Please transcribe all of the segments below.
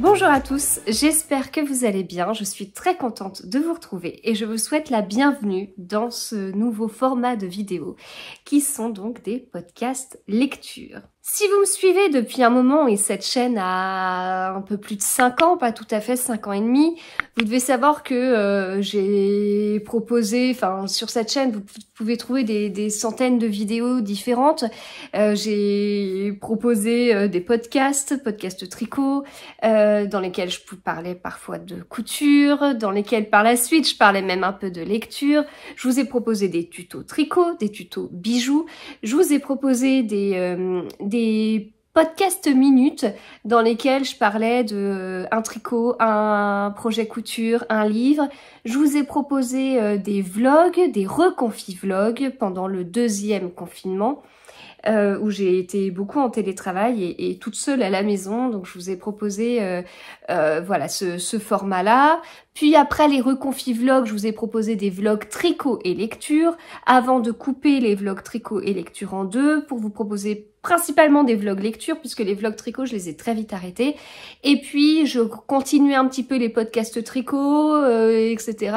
Bonjour à tous, j'espère que vous allez bien, je suis très contente de vous retrouver et je vous souhaite la bienvenue dans ce nouveau format de vidéo qui sont donc des podcasts lecture. Si vous me suivez depuis un moment et cette chaîne a un peu plus de 5 ans, pas tout à fait 5 ans et demi, vous devez savoir que euh, j'ai proposé, enfin sur cette chaîne vous pouvez trouver des, centaines de vidéos différentes. Euh, j'ai proposé euh, des podcasts, podcasts tricot, dans lesquels je parlais parfois de couture, dans lesquels par la suite je parlais même un peu de lecture. Je vous ai proposé des tutos tricot, des tutos bijoux. Je vous ai proposé des, des des podcasts minutes dans lesquels je parlais de euh, un tricot, un projet couture, un livre. Je vous ai proposé euh, des vlogs, des reconfis vlogs pendant le deuxième confinement. Euh, où j'ai été beaucoup en télétravail et, toute seule à la maison. Donc je vous ai proposé voilà ce, ce format-là. Puis après les reconfis vlogs, je vous ai proposé des vlogs tricot et lecture avant de couper les vlogs tricot et lecture en deux pour vous proposer principalement des vlogs lecture puisque les vlogs tricot je les ai très vite arrêtés et puis je continuais un petit peu les podcasts tricot euh, etc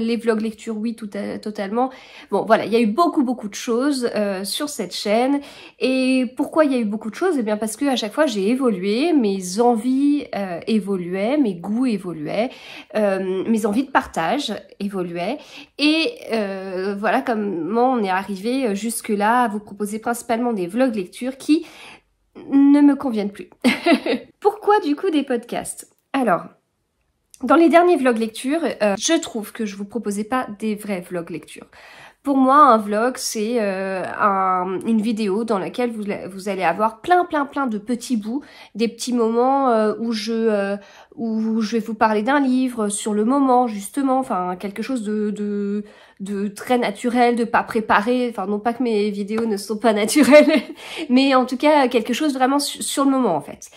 les vlogs lecture oui tout totalement bon voilà il y a eu beaucoup beaucoup de choses euh, sur cette chaîne et pourquoi il y a eu beaucoup de choses et eh bien parce que à chaque fois j'ai évolué mes envies euh, évoluaient mes goûts évoluaient mes envies de partage évoluaient et voilà comment on est arrivé jusque là à vous proposer principalement des vlogs lecture qui ne me conviennent plus. Pourquoi du coup des podcasts Alors, dans les derniers vlogs lecture, euh, je trouve que je vous proposais pas des vrais vlogs lecture. Pour moi, un vlog, c'est euh, une vidéo dans laquelle vous, vous, allez avoir plein, plein, plein de petits bouts, des petits moments euh, où je euh, où je vais vous parler d'un livre sur le moment, justement, enfin quelque chose de, de, très naturel, de pas préparé, enfin non pas que mes vidéos ne sont pas naturelles, mais en tout cas quelque chose vraiment sur, le moment en fait.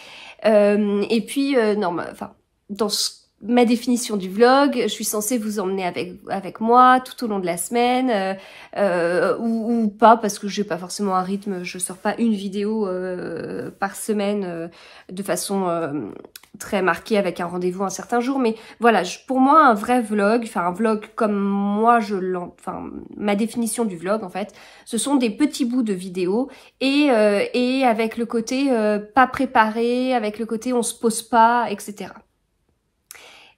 et puis, non, enfin, dans ce ma définition du vlog, je suis censée vous emmener avec, avec moi tout au long de la semaine, euh, euh, ou, pas, parce que j'ai pas forcément un rythme, je sors pas une vidéo euh, par semaine de façon très marquée avec un rendez-vous un certain jour, mais voilà, pour moi un vrai vlog, enfin un vlog comme moi je enfin ma définition du vlog en fait, ce sont des petits bouts de vidéos et, et avec le côté pas préparé, avec le côté on se pose pas, etc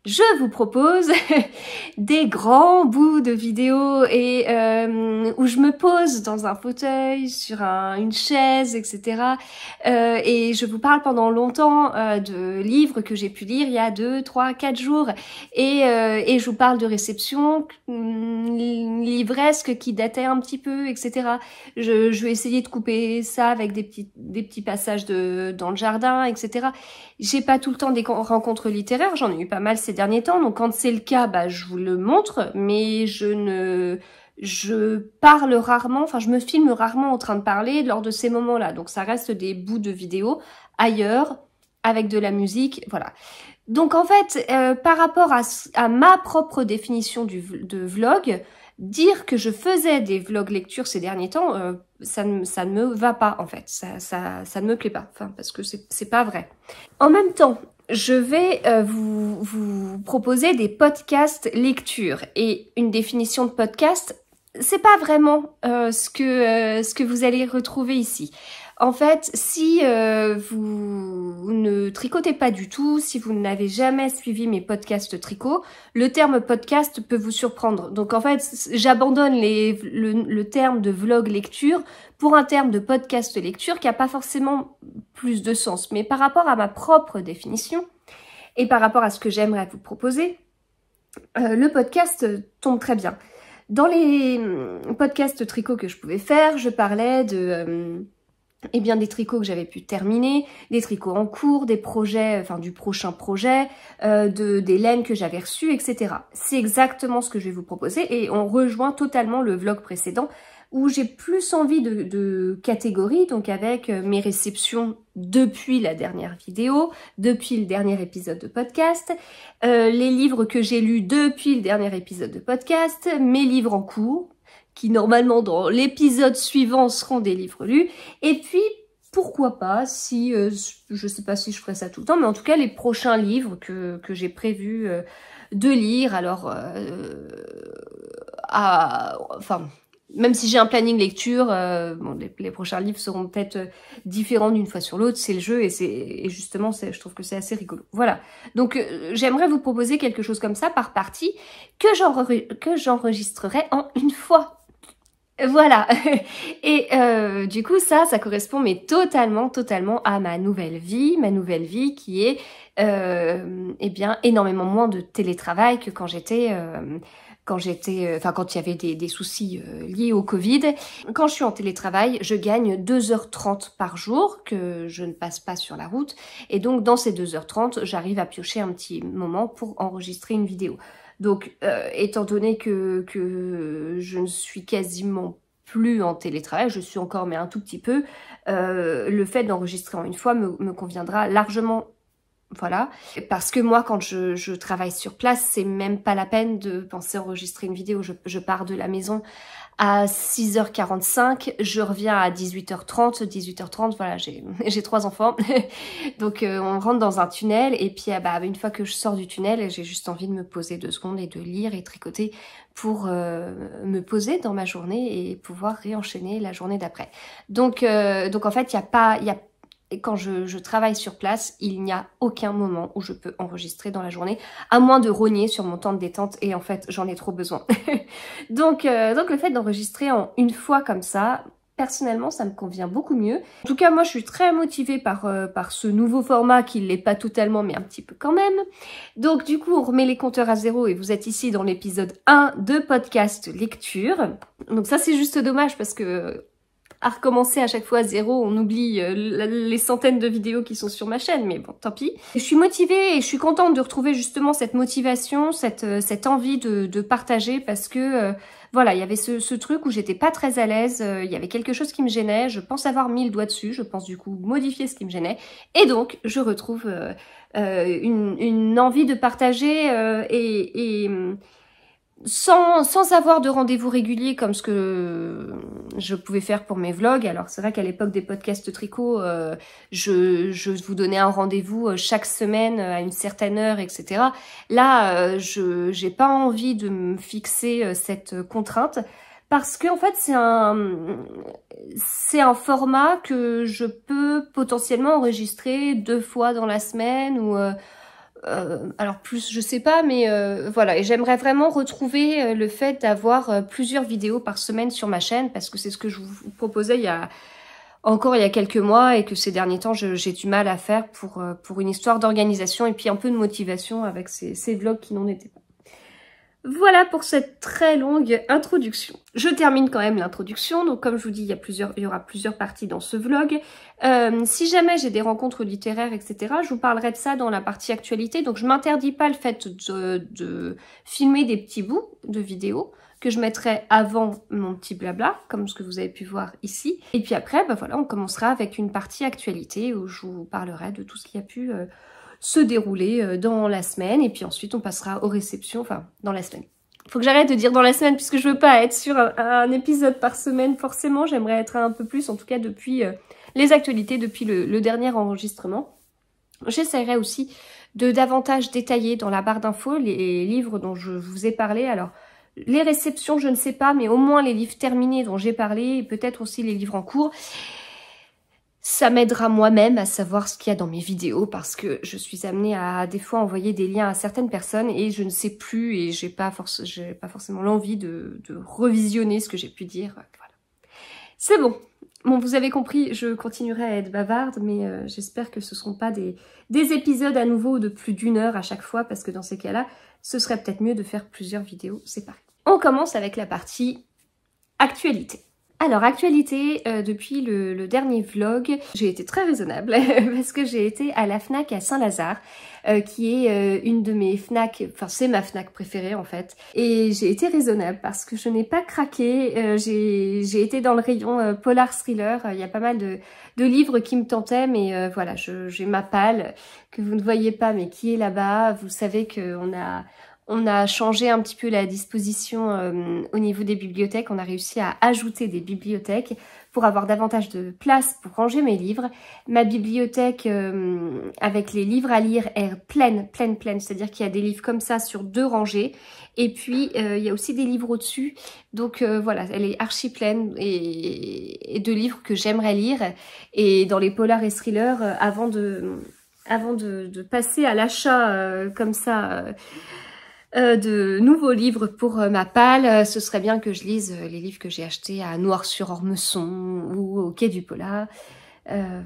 je vous propose des grands bouts de vidéos et euh, où je me pose dans un fauteuil, sur une chaise, etc. Euh, et je vous parle pendant longtemps euh, de livres que j'ai pu lire il y a deux, trois, quatre jours. Et, je vous parle de réception, hum, livresque qui dataient un petit peu, etc. Je, vais essayer de couper ça avec des petits, des petits passages de, dans le jardin, etc. J'ai pas tout le temps des rencontres littéraires, j'en ai eu pas mal ces ces derniers temps. Donc quand c'est le cas, bah, je vous le montre, mais je ne je parle rarement, enfin je me filme rarement en train de parler lors de ces moments-là. Donc ça reste des bouts de vidéos ailleurs avec de la musique, voilà. Donc en fait, euh, par rapport à, ma propre définition de vlog, dire que je faisais des vlogs lecture ces derniers temps, euh, ça, ne, ça ne me va pas en fait, ça, ça ne me plaît pas, enfin, parce que c'est pas vrai. En même temps, je vais euh, vous, proposer des podcasts lecture et une définition de podcast, c'est pas vraiment euh, ce que euh, ce que vous allez retrouver ici. En fait, si euh, vous ne tricotez pas du tout, si vous n'avez jamais suivi mes podcasts tricot, le terme podcast peut vous surprendre. Donc en fait, j'abandonne le, le, terme de vlog lecture pour un terme de podcast lecture qui n'a pas forcément plus de sens. Mais par rapport à ma propre définition et par rapport à ce que j'aimerais vous proposer, euh, le podcast tombe très bien. Dans les mm, podcasts tricot que je pouvais faire, je parlais de... Euh, eh bien des tricots que j'avais pu terminer, des tricots en cours, des projets, enfin du prochain projet, euh, de, des laines que j'avais reçues, etc. C'est exactement ce que je vais vous proposer et on rejoint totalement le vlog précédent où j'ai plus envie de, catégories, donc avec euh, mes réceptions depuis la dernière vidéo, depuis le dernier épisode de podcast, euh, les livres que j'ai lus depuis le dernier épisode de podcast, mes livres en cours, qui normalement dans l'épisode suivant seront des livres lus. Et puis, pourquoi pas, si euh, je sais pas si je ferai ça tout le temps, mais en tout cas les prochains livres que, que j'ai prévu euh, de lire, alors euh, enfin même si j'ai un planning lecture, bon, les, prochains livres seront peut-être différents d'une fois sur l'autre, c'est le jeu et c'est et justement je trouve que c'est assez rigolo. Voilà. Donc j'aimerais vous proposer quelque chose comme ça par partie que j'enregistrerai en une fois voilà. Et euh, du coup, ça, ça correspond mais totalement, totalement à ma nouvelle vie, ma nouvelle vie qui est, euh, eh bien, énormément moins de télétravail que quand j'étais, euh, quand j'étais, enfin, quand il y avait des, des soucis liés au Covid. Quand je suis en télétravail, je gagne 2h30 par jour que je ne passe pas sur la route. Et donc, dans ces 2h30, j'arrive à piocher un petit moment pour enregistrer une vidéo. Donc, euh, étant donné que, que, je ne suis quasiment plus en télétravail, je suis encore mais un tout petit peu, euh, le fait d'enregistrer en une fois me, me, conviendra largement. Voilà, parce que moi quand je, je travaille sur place, c'est même pas la peine de penser enregistrer une vidéo. Je, je pars de la maison à 6h45, je reviens à 18h30, 18h30, voilà, j'ai trois enfants. Donc euh, on rentre dans un tunnel et puis ah bah, une fois que je sors du tunnel, j'ai juste envie de me poser deux secondes et de lire et tricoter pour euh, me poser dans ma journée et pouvoir réenchaîner la journée d'après. Donc, euh, donc en fait, il n'y a pas... Y a et quand je, travaille sur place, il n'y a aucun moment où je peux enregistrer dans la journée, à moins de rogner sur mon temps de détente, et en fait, j'en ai trop besoin. donc, euh, donc le fait d'enregistrer en une fois comme ça, personnellement, ça me convient beaucoup mieux. En tout cas, moi, je suis très motivée par, euh, par ce nouveau format, qui ne l'est pas totalement, mais un petit peu quand même. Donc, du coup, on remet les compteurs à zéro, et vous êtes ici dans l'épisode 1 de podcast lecture. Donc ça, c'est juste dommage, parce que à recommencer à chaque fois à zéro. On oublie euh, les centaines de vidéos qui sont sur ma chaîne, mais bon, tant pis. Je suis motivée et je suis contente de retrouver justement cette motivation, cette, euh, cette envie de, de, partager parce que euh, voilà, il y avait ce, ce truc où j'étais pas très à l'aise, il y avait quelque chose qui me gênait. Je pense avoir mis le doigt dessus, je pense du coup modifier ce qui me gênait, et donc je retrouve une, une, envie de partager et hum, sans, sans avoir de rendez-vous régulier comme ce que je pouvais faire pour mes vlogs. Alors c'est vrai qu'à l'époque des podcasts tricot, euh, je, je vous donnais un rendez-vous euh, chaque semaine euh, à une certaine heure, etc. Là, je j'ai pas envie de me fixer cette contrainte parce que en fait c'est un c'est un format que je peux potentiellement enregistrer deux fois dans la semaine ou euh, alors plus, je sais pas, mais euh, voilà. Et j'aimerais vraiment retrouver euh, le fait d'avoir plusieurs vidéos par semaine sur ma chaîne parce que c'est ce que je vous proposais il y a encore il y a quelques mois et que ces derniers temps j'ai du mal à faire pour pour une histoire d'organisation et puis un peu de motivation avec ces, ces vlogs qui n'en étaient pas. Voilà pour cette très longue introduction. Je termine quand même l'introduction, donc comme je vous dis, il y, a plusieurs, il y aura plusieurs parties dans ce vlog. Euh, si jamais j'ai des rencontres littéraires, etc., je vous parlerai de ça dans la partie actualité, donc je m'interdis pas le fait de, de, filmer des petits bouts de vidéos que je mettrai avant mon petit blabla, comme ce que vous avez pu voir ici. Et puis après, bah voilà, on commencera avec une partie actualité où je vous parlerai de tout ce qui a pu... Euh, se dérouler euh, dans la semaine. Et puis ensuite, on passera aux réceptions, enfin, dans la semaine. Faut que j'arrête de dire dans la semaine, puisque je veux pas être sur un, épisode par semaine, forcément. J'aimerais être un peu plus, en tout cas, depuis euh, les actualités, depuis le, le dernier enregistrement. J'essaierai aussi de davantage détailler dans la barre d'infos les livres dont je vous ai parlé. Alors, les réceptions, je ne sais pas, mais au moins les livres terminés dont j'ai parlé, et peut-être aussi les livres en cours. Ça m'aidera moi-même à savoir ce qu'il y a dans mes vidéos parce que je suis amenée à des fois envoyer des liens à certaines personnes et je ne sais plus et j'ai pas, pas forcément l'envie de, revisionner ce que j'ai pu dire. C'est bon. Bon, vous avez compris, je continuerai à être bavarde, mais euh, j'espère que ce ne seront pas des épisodes à nouveau de plus d'une heure à chaque fois, parce que dans ces cas-là, ce serait peut-être mieux de faire plusieurs vidéos séparées. On commence avec la partie actualité. Alors, actualité, euh, depuis le, dernier vlog, j'ai été très raisonnable parce que j'ai été à la FNAC à Saint-Lazare, euh, qui est euh, une de mes FNAC, enfin c'est ma FNAC préférée en fait. Et j'ai été raisonnable parce que je n'ai pas craqué, j'ai été dans le rayon polar thriller, il y a pas mal de, de livres qui me tentaient, mais voilà, j'ai ma palle que vous ne voyez pas mais qui est là-bas, vous savez qu'on a on a changé un petit peu la disposition euh, au niveau des bibliothèques. On a réussi à ajouter des bibliothèques pour avoir davantage de place pour ranger mes livres. Ma bibliothèque euh, avec les livres à lire est pleine, pleine, pleine. C'est-à-dire qu'il y a des livres comme ça sur deux rangées. Et puis, euh, il y a aussi des livres au-dessus. Donc voilà, elle est archi pleine et, de livres que j'aimerais lire. Et dans les polars et thrillers, avant de, avant de, de passer à l'achat comme ça euh, de nouveaux livres pour euh, ma palle. Euh, ce serait bien que je lise les livres que j'ai achetés à noir sur ormeçon ou au Quai du Pola. Voilà.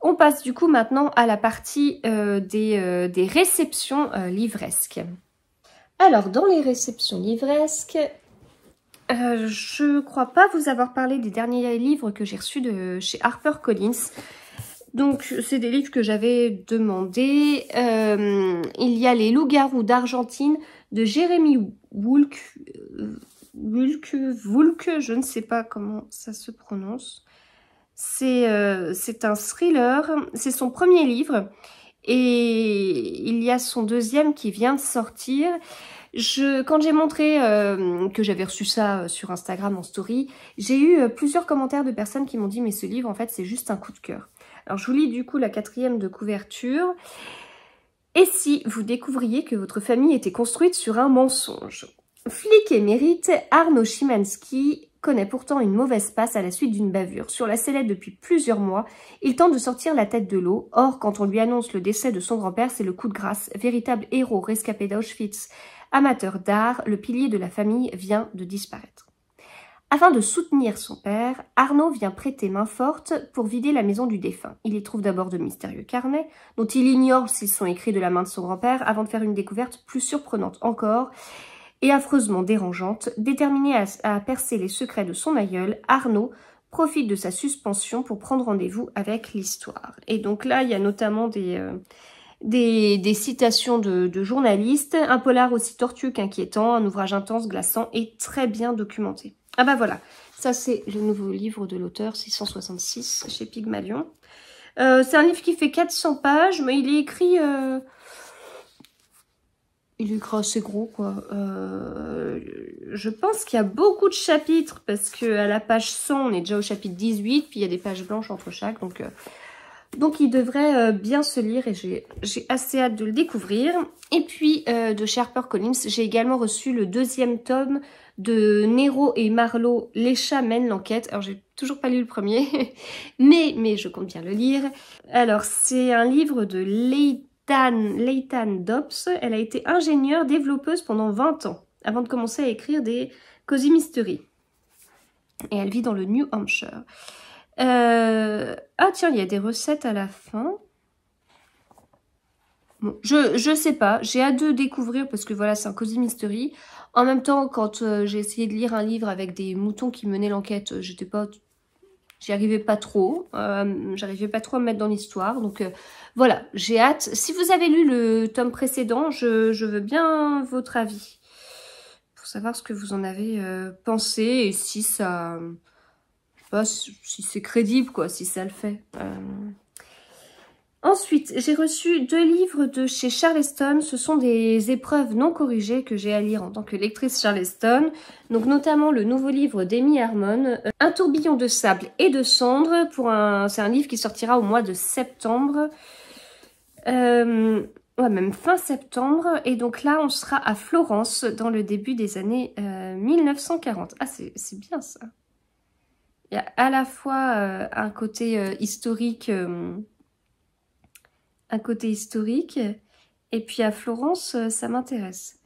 On passe du coup maintenant à la partie des, des, réceptions livresques. Alors, dans les réceptions livresques, euh, je crois pas vous avoir parlé des derniers livres que j'ai reçus de chez Collins. Donc c'est des livres que j'avais demandé. Euh, il y a les loups-garous d'Argentine de Jérémy Wulke. Euh, je ne sais pas comment ça se prononce. Euh, c'est un thriller, c'est son premier livre et il y a son deuxième qui vient de sortir. Je, quand j'ai montré que j'avais reçu ça sur Instagram en story, j'ai eu plusieurs commentaires de personnes qui m'ont dit mais ce livre en fait c'est juste un coup de cœur. Alors, je vous lis du coup la quatrième de couverture. Et si vous découvriez que votre famille était construite sur un mensonge Flic mérite, Arnaud Schimanski connaît pourtant une mauvaise passe à la suite d'une bavure. Sur la sellette depuis plusieurs mois, il tente de sortir la tête de l'eau. Or, quand on lui annonce le décès de son grand-père, c'est le coup de grâce. Véritable héros rescapé d'Auschwitz, amateur d'art, le pilier de la famille vient de disparaître. Afin de soutenir son père, Arnaud vient prêter main forte pour vider la maison du défunt. Il y trouve d'abord de mystérieux carnets, dont il ignore s'ils sont écrits de la main de son grand-père, avant de faire une découverte plus surprenante encore et affreusement dérangeante. Déterminé à, percer les secrets de son aïeul, Arnaud profite de sa suspension pour prendre rendez-vous avec l'histoire. Et donc là, il y a notamment des... Euh, des, citations de, journalistes, un polar aussi tortueux qu'inquiétant, un ouvrage intense, glaçant et très bien documenté. Ah bah voilà, ça c'est le nouveau livre de l'auteur, 666, chez Pygmalion. Euh, c'est un livre qui fait 400 pages, mais il est écrit... Euh, il est écrit assez gros, quoi. Euh, je pense qu'il y a beaucoup de chapitres, parce qu'à la page 100, on est déjà au chapitre 18, puis il y a des pages blanches entre chaque, donc... Donc il devrait bien se lire et j'ai assez hâte de le découvrir. Et puis de Sherper Collins, j'ai également reçu le deuxième tome de Nero et Marlowe, Les chats mènent l'enquête. Alors j'ai toujours pas lu le premier, mais, mais je compte bien le lire. Alors c'est un livre de Leitan, Leitan Dobbs. Elle a été ingénieure, développeuse pendant 20 ans, avant de commencer à écrire des Cozy Mystery. Et elle vit dans le New Hampshire. Euh, ah tiens, il y a des recettes à la fin je, je sais pas, j'ai hâte de découvrir parce que voilà, c'est un cosy mystery. En même temps, quand euh, j'ai essayé de lire un livre avec des moutons qui menaient l'enquête, euh, j'étais pas... J'y arrivais pas trop, euh, j'arrivais pas trop à me mettre dans l'histoire. Donc voilà, j'ai hâte. Si vous avez lu le tome précédent, je, je, veux bien votre avis. Pour savoir ce que vous en avez pensé et si ça... Je si c'est crédible, quoi, si ça le fait. Ensuite, j'ai reçu deux livres de chez Charleston. Ce sont des épreuves non corrigées que j'ai à lire en tant que lectrice Charleston. Donc notamment le nouveau livre d'Amy Harmon, euh, Un tourbillon de sable et de cendre. Pour un, c'est un livre qui sortira au mois de septembre. Euh, ouais, même fin septembre. Et donc là, on sera à Florence dans le début des années 1940. Euh, ah, c'est bien ça. Il y a à la fois euh, un côté historique un côté historique. Et puis à Florence, euh, ça m'intéresse.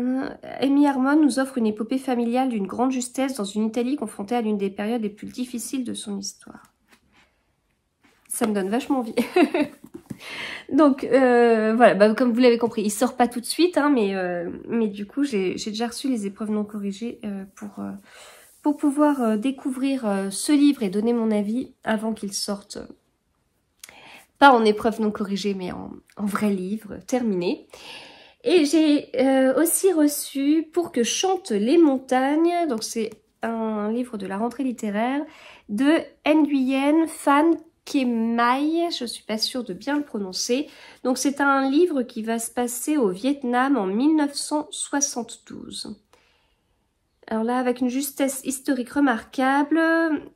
Euh, Amy Harmon nous offre une épopée familiale d'une grande justesse dans une Italie confrontée à l'une des périodes les plus difficiles de son histoire. Ça me donne vachement envie. Donc euh, voilà, bah, comme vous l'avez compris, il sort pas tout de suite, hein, mais, mais du coup j'ai déjà reçu les épreuves non corrigées pour, pour pouvoir découvrir ce livre et donner mon avis avant qu'il sorte pas en épreuve non corrigée, mais en, vrai livre terminé. Et j'ai euh, aussi reçu Pour que chantent les montagnes, donc c'est un livre de la rentrée littéraire, de Nguyen Fan Kemai, je suis pas sûre de bien le prononcer. Donc c'est un livre qui va se passer au Vietnam en 1972. Alors là, avec une justesse historique remarquable,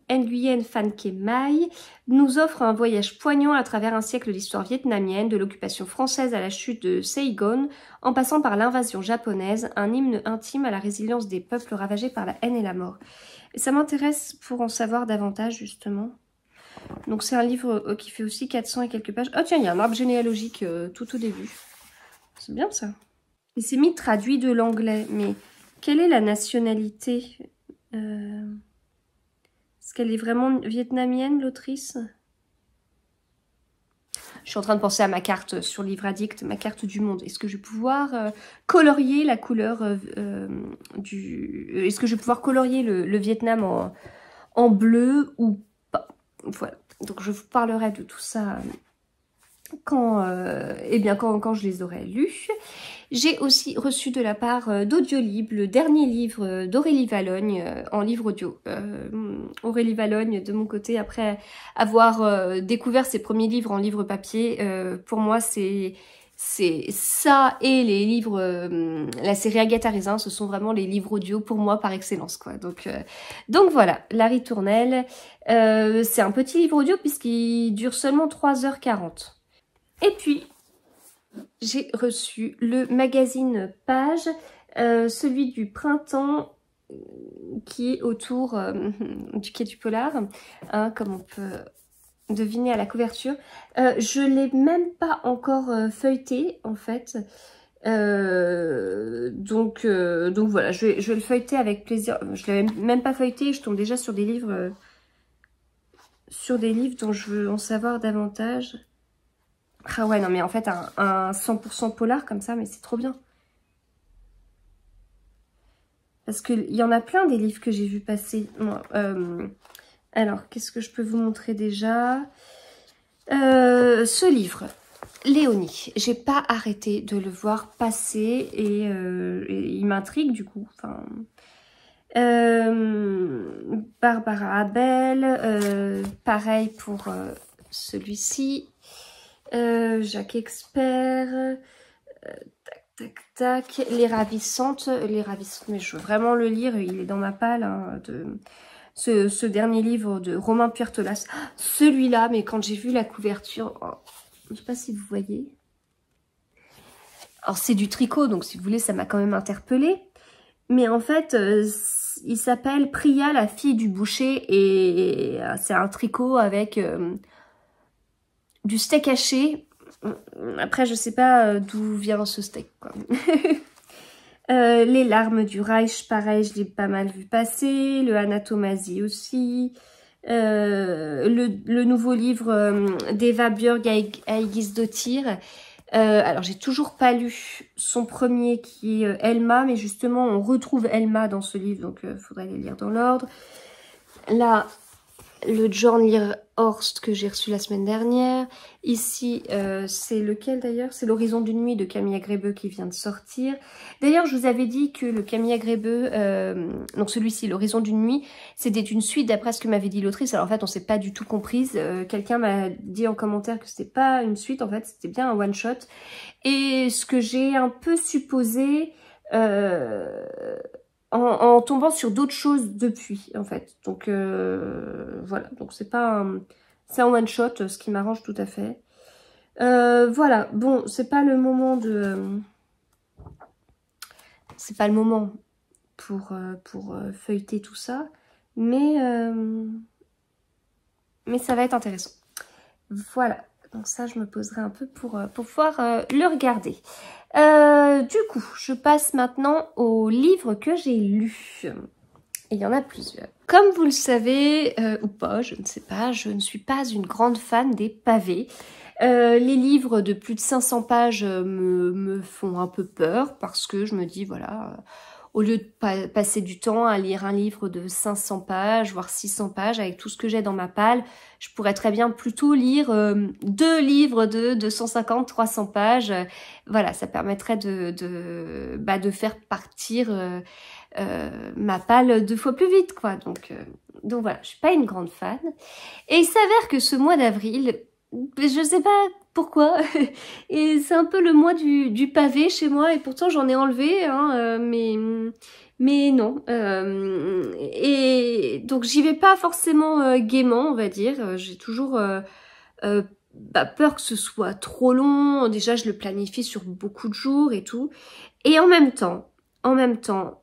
Nguyen Phan Khe Mai nous offre un voyage poignant à travers un siècle d'histoire vietnamienne, de l'occupation française à la chute de Saigon, en passant par l'invasion japonaise, un hymne intime à la résilience des peuples ravagés par la haine et la mort. Et ça m'intéresse pour en savoir davantage, justement. Donc c'est un livre euh, qui fait aussi 400 et quelques pages. Oh tiens, il y a un arbre généalogique euh, tout au début. C'est bien ça. Il s'est mis traduit de l'anglais, mais quelle est la nationalité euh, Est-ce qu'elle est vraiment vietnamienne, l'autrice je suis en train de penser à ma carte sur Livre Addict, ma carte du monde. Est-ce que je vais pouvoir euh, colorier la couleur euh, du... Est-ce que je vais pouvoir colorier le, Vietnam en, bleu ou pas Voilà. Donc je vous parlerai de tout ça quand, eh bien, quand, quand je les aurai lus. J'ai aussi reçu de la part euh, d'Audiolib le dernier livre euh, d'Aurélie Valogne euh, en livre audio. Aurélie Valogne, de mon côté, après avoir découvert ses premiers livres en livre papier, pour moi, c'est c'est ça et les livres, la série Agatha Raisin, ce sont vraiment les livres audio pour moi par excellence, quoi. Donc, donc voilà, La Ritournelle, c'est un petit livre audio puisqu'il dure seulement 3h40. Et puis, j'ai reçu le magazine Page, euh, celui du printemps euh, qui est autour euh, du quai du Polar, hein, comme on peut deviner à la couverture. je ne l'ai même pas encore feuilleté en fait. donc, donc voilà, je vais, je le feuilleter avec plaisir. Je ne l'avais même pas feuilleté, je tombe déjà sur des livres sur des livres dont je veux en savoir davantage. Ah ouais, non mais en fait, un, 100% polar comme ça, mais c'est trop bien. Parce qu'il y en a plein des livres que j'ai vu passer. Euh, alors, qu'est-ce que je peux vous montrer déjà euh, Ce livre, Léonie. J'ai pas arrêté de le voir passer et, euh, il m'intrigue du coup. Barbara Abel, pareil pour celui-ci. Euh, Jacques Expert, euh, tac, tac, tac, Les Ravissantes, Les Ravissantes, mais je veux vraiment le lire, il est dans ma palle, hein, de, ce, dernier livre de Romain Puertolas. Ah, celui-là, mais quand j'ai vu la couverture, oh, je ne sais pas si vous voyez. Alors c'est du tricot, donc si vous voulez, ça m'a quand même interpellée. Mais en fait, euh, il s'appelle Priya, la fille du boucher, et c'est un tricot avec du steak haché. Après, je sais pas euh, d'où vient ce steak, euh, les larmes du Reich, pareil, je l'ai pas mal vu passer. Le anatomazie aussi. Euh, le, nouveau livre d'Eva Björg à Dottir. Euh, alors, j'ai toujours pas lu son premier qui est Elma, mais justement, on retrouve Elma dans ce livre, donc il faudrait les lire dans l'ordre. Là, le John Horst que j'ai reçu la semaine dernière. Ici, euh, c'est lequel d'ailleurs C'est l'Horizon d'une nuit de Camille Grébeux qui vient de sortir. D'ailleurs, je vous avais dit que le Camille Grébeux euh, donc celui-ci, l'Horizon d'une nuit, c'était une suite d'après ce que m'avait dit l'autrice. Alors en fait, on s'est pas du tout comprise. Euh, quelqu'un m'a dit en commentaire que c'était pas une suite, en fait, c'était bien un one-shot. Et ce que j'ai un peu supposé... Euh, en, tombant sur d'autres choses depuis, en fait. Donc, euh, voilà. Donc, c'est pas C'est un one-shot, ce qui m'arrange tout à fait. Euh, voilà. Bon, c'est pas le moment de... C'est pas le moment pour, euh, pour feuilleter tout ça. Mais... mais ça va être intéressant. Voilà. Donc ça, je me poserai un peu pour, euh, pour pouvoir euh, le regarder. Euh, du coup, je passe maintenant aux livres que j'ai lus. il y en a plusieurs. Comme vous le savez, ou pas, je ne sais pas, je ne suis pas une grande fan des pavés. les livres de plus de 500 pages me, font un peu peur parce que je me dis, voilà, au lieu de passer du temps à lire un livre de 500 pages, voire 600 pages, avec tout ce que j'ai dans ma palle, je pourrais très bien plutôt lire euh, deux livres de 250, 300 pages. voilà, ça permettrait de, bah, faire partir euh, euh, ma palle deux fois plus vite, quoi. Donc, donc voilà, je suis pas une grande fan. Et il s'avère que ce mois d'avril, je sais pas pourquoi Et c'est un peu le mois du, du, pavé chez moi et pourtant j'en ai enlevé, hein, euh, mais, mais non. Euh, et donc j'y vais pas forcément euh, gaiement, on va dire. J'ai toujours euh, peur que ce soit trop long. Déjà je le planifie sur beaucoup de jours et tout. Et en même temps, en même temps,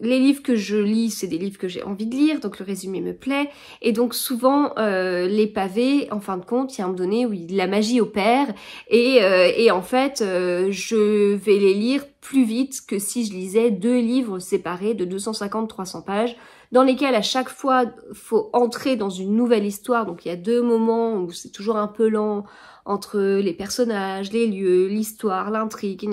les livres que je lis, c'est des livres que j'ai envie de lire, donc le résumé me plaît. Et donc souvent, euh, les pavés, en fin de compte, il y a un moment donné où la magie opère. Et, euh, et en fait, euh, je vais les lire plus vite que si je lisais deux livres séparés de 250-300 pages, dans lesquels à chaque fois, faut entrer dans une nouvelle histoire. Donc il y a deux moments où c'est toujours un peu lent entre les personnages, les lieux, l'histoire, l'intrigue, et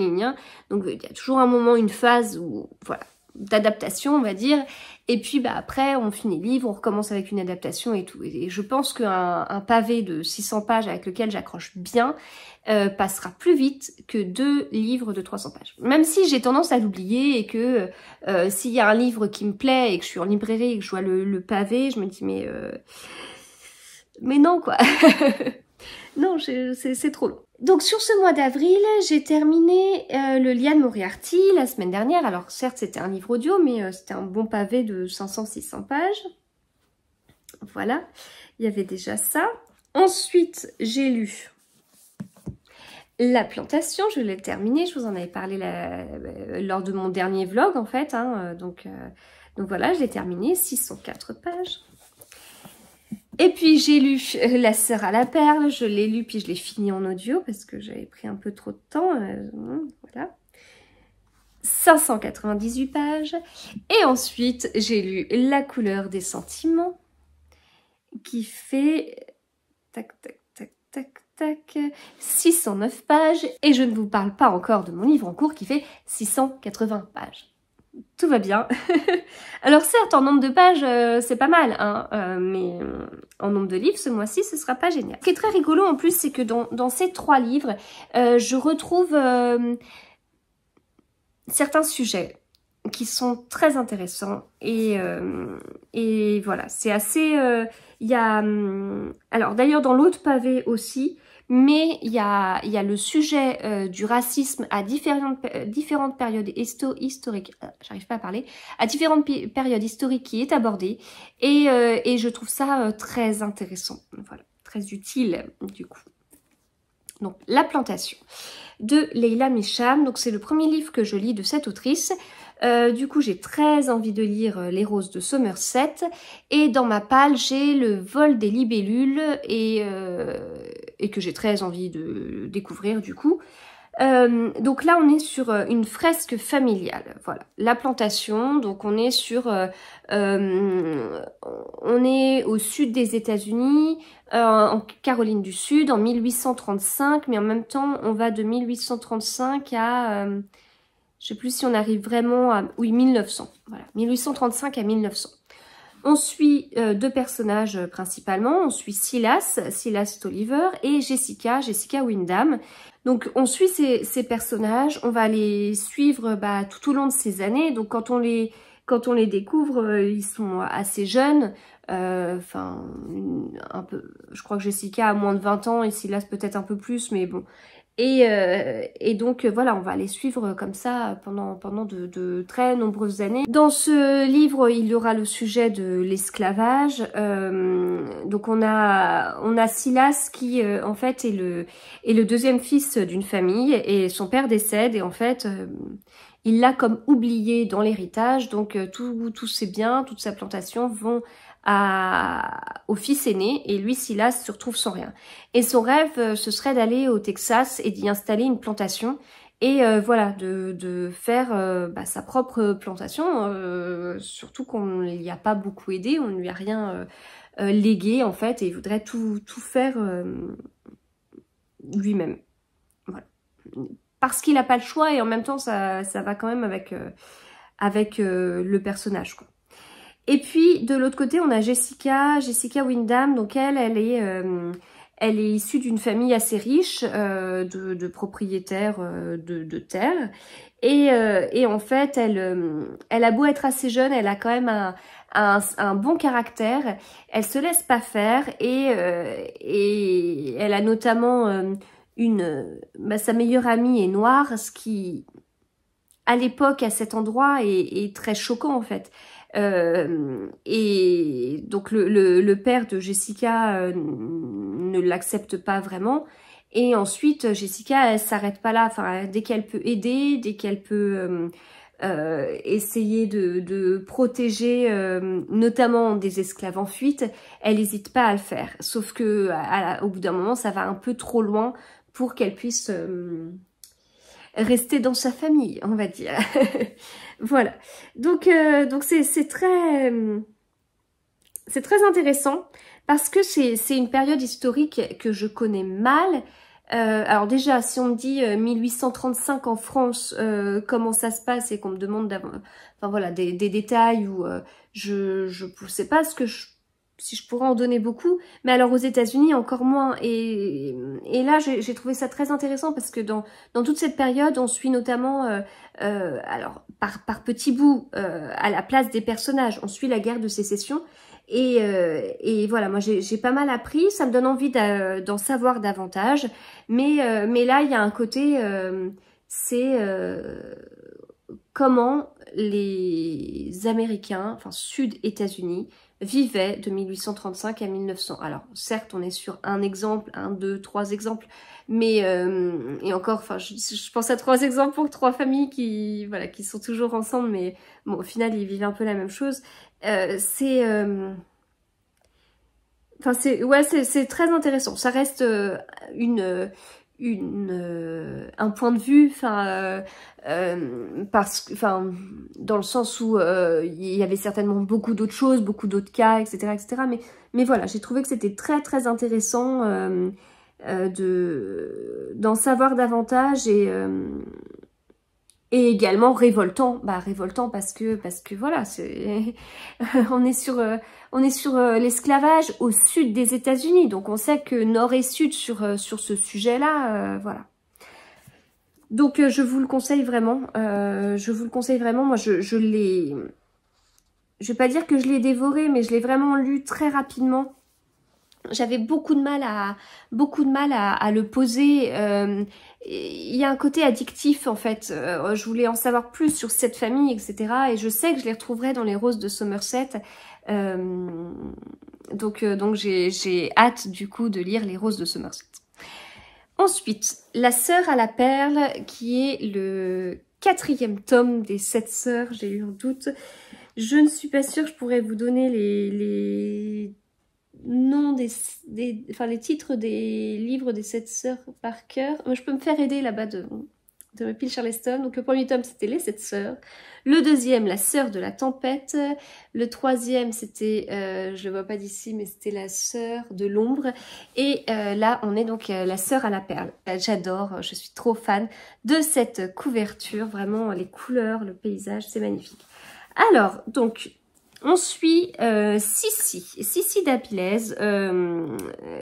Donc il y a toujours un moment, une phase où, voilà, d'adaptation, on va dire. Et puis bah, après, on finit le livre, on recommence avec une adaptation et tout. Et je pense qu'un un pavé de 600 pages avec lequel j'accroche bien euh, passera plus vite que deux livres de 300 pages. Même si j'ai tendance à l'oublier et que euh, s'il y a un livre qui me plaît et que je suis en librairie et que je vois le, pavé, je me dis mais... Euh, mais non quoi non, c'est trop long. Donc sur ce mois d'avril, j'ai terminé euh, le le de Moriarty la semaine dernière. Alors certes, c'était un livre audio, mais euh, c'était un bon pavé de 500-600 pages. Voilà, il y avait déjà ça. Ensuite, j'ai lu La plantation, je l'ai terminé, je vous en avais parlé euh, lors de mon dernier vlog en fait. Hein, donc, donc voilà, je l'ai terminé, 604 pages. Et puis j'ai lu euh, La sœur à la perle, je l'ai lu puis je l'ai fini en audio parce que j'avais pris un peu trop de temps, euh, voilà. 598 pages. Et ensuite, j'ai lu La couleur des sentiments qui fait tac tac tac tac tac 609 pages et je ne vous parle pas encore de mon livre en cours qui fait 680 pages tout va bien. Alors certes, en nombre de pages, euh, c'est pas mal, hein, euh, mais euh, en nombre de livres, ce mois-ci, ce sera pas génial. Ce qui est très rigolo en plus, c'est que dans, ces trois livres, je retrouve certains sujets qui sont très intéressants et, et voilà, c'est assez... Il y a... Hum, alors d'ailleurs, dans l'autre pavé aussi, mais il y a, le sujet euh, du racisme à différentes, euh, différentes périodes historiques, euh, j'arrive pas à parler, à différentes périodes historiques qui est abordé, et, je trouve ça très intéressant, voilà, très utile du coup. Donc, La plantation de Leila Micham, donc c'est le premier livre que je lis de cette autrice. du coup, j'ai très envie de lire Les Roses de Somerset. Et dans ma palle, j'ai Le vol des libellules et, et que j'ai très envie de découvrir du coup. Euh, donc là, on est sur euh, une fresque familiale. Voilà, la plantation. Donc on est sur, euh, on est au sud des États-Unis, en Caroline du Sud, en 1835. Mais en même temps, on va de 1835 à, je sais plus si on arrive vraiment à, oui, 1900. Voilà, 1835 à 1900. On suit euh, deux personnages euh, principalement. On suit Silas, Silas Tolliver, et Jessica, Jessica Windham. Donc on suit ces, personnages, on va les suivre bah, tout au long de ces années. Donc quand on les, quand on les découvre, euh, ils sont assez jeunes. Enfin, un peu. Je crois que Jessica a moins de 20 ans et Silas peut-être un peu plus, mais bon, et, euh, et, donc euh, voilà, on va les suivre comme ça pendant, pendant de, de très nombreuses années. Dans ce livre, il y aura le sujet de l'esclavage. Euh, donc on a, on a Silas qui euh, en fait est le, est le deuxième fils d'une famille et son père décède et en fait il l'a comme oublié dans l'héritage. Donc tous ses biens, toute sa plantation vont à, au fils aîné et lui, Silas, se retrouve sans rien. Et son rêve, euh, ce serait d'aller au Texas et d'y installer une plantation et euh, voilà, de, de faire euh, bah, sa propre plantation, surtout qu'on ne lui a pas beaucoup aidé, on ne lui a rien légué en fait, et il voudrait tout, tout faire lui-même. Voilà. Parce qu'il n'a pas le choix, et en même temps, ça, ça va quand même avec, avec le personnage. Quoi. Et puis de l'autre côté, on a Jessica, Jessica Windham. Donc elle, elle est, euh, elle est issue d'une famille assez riche euh, de, de, propriétaires euh, de, de terres. Et, euh, et, en fait, elle, elle a beau être assez jeune, elle a quand même un, un, un bon caractère. Elle se laisse pas faire et, et elle a notamment une, bah, sa meilleure amie est noire, ce qui à l'époque à cet endroit est, est très choquant en fait. Euh, et donc le, le, le, père de Jessica euh, ne l'accepte pas vraiment. Et ensuite, Jessica, elle s'arrête pas là. Enfin, dès qu'elle peut aider, dès qu'elle peut euh, euh essayer de, de protéger euh, notamment des esclaves en fuite, elle n'hésite pas à le faire. Sauf que au bout d'un moment, ça va un peu trop loin pour qu'elle puisse rester dans sa famille, on va dire. Voilà. Donc, euh, donc c'est très, c'est très intéressant parce que c'est une période historique que je connais mal. Euh, alors déjà, si on me dit 1835 euh, en France, comment ça se passe et qu'on me demande enfin voilà, des, des détails ou je je sais pas ce que je, si je pourrais en donner beaucoup, mais alors aux États-Unis encore moins. Et, et là, j'ai trouvé ça très intéressant parce que dans, dans toute cette période, on suit notamment alors par, par petits bouts euh, à la place des personnages. On suit la guerre de sécession. Et, euh, et voilà, moi j'ai pas mal appris, ça me donne envie d'en savoir davantage. Mais, euh, mais là, il y a un côté, c'est comment les Américains, enfin Sud-États-Unis, vivait de 1835 à 1900. Alors certes, on est sur un exemple, un, deux, trois exemples, mais euh, et encore, enfin, je, pense à trois exemples pour trois familles qui voilà qui sont toujours ensemble, mais au final, ils vivent un peu la même chose. Euh, c'est euh, Enfin, c'est ouais, c'est très intéressant. Ça reste une une, euh, un point de vue, enfin, euh, euh, parce que, enfin, dans le sens où il y avait certainement beaucoup d'autres choses, beaucoup d'autres cas, etc., etc. Mais, mais voilà, j'ai trouvé que c'était très, très intéressant de d'en savoir davantage et et également révoltant bah révoltant parce que parce que voilà c'est. on est sur euh, on est sur euh, l'esclavage au sud des États-Unis donc on sait que nord et sud sur euh, sur ce sujet là voilà donc je vous le conseille vraiment je vous le conseille vraiment moi je, je l'ai je vais pas dire que je l'ai dévoré mais je l'ai vraiment lu très rapidement j'avais beaucoup de mal à beaucoup de mal à, le poser. Euh, il y a un côté addictif en fait. Euh, je voulais en savoir plus sur cette famille, etc. Et je sais que je les retrouverai dans les roses de Somerset. Euh, donc donc j'ai hâte du coup de lire les roses de Somerset. Ensuite, la sœur à la perle, qui est le quatrième tome des sept sœurs. J'ai eu un doute. Je ne suis pas sûre que je pourrais vous donner les, les nom des, enfin les titres des livres des sept sœurs par cœur. Je peux me faire aider là-bas de, de pile Charleston. Donc le premier tome c'était les sept sœurs, le deuxième la sœur de la tempête, le troisième c'était, euh, je le vois pas d'ici, mais c'était la sœur de l'ombre. Et euh, là on est donc euh, la sœur à la perle. Bah, j'adore, je suis trop fan de cette couverture, vraiment les couleurs, le paysage, c'est magnifique. Alors donc on suit euh, Sissi, Sissi euh,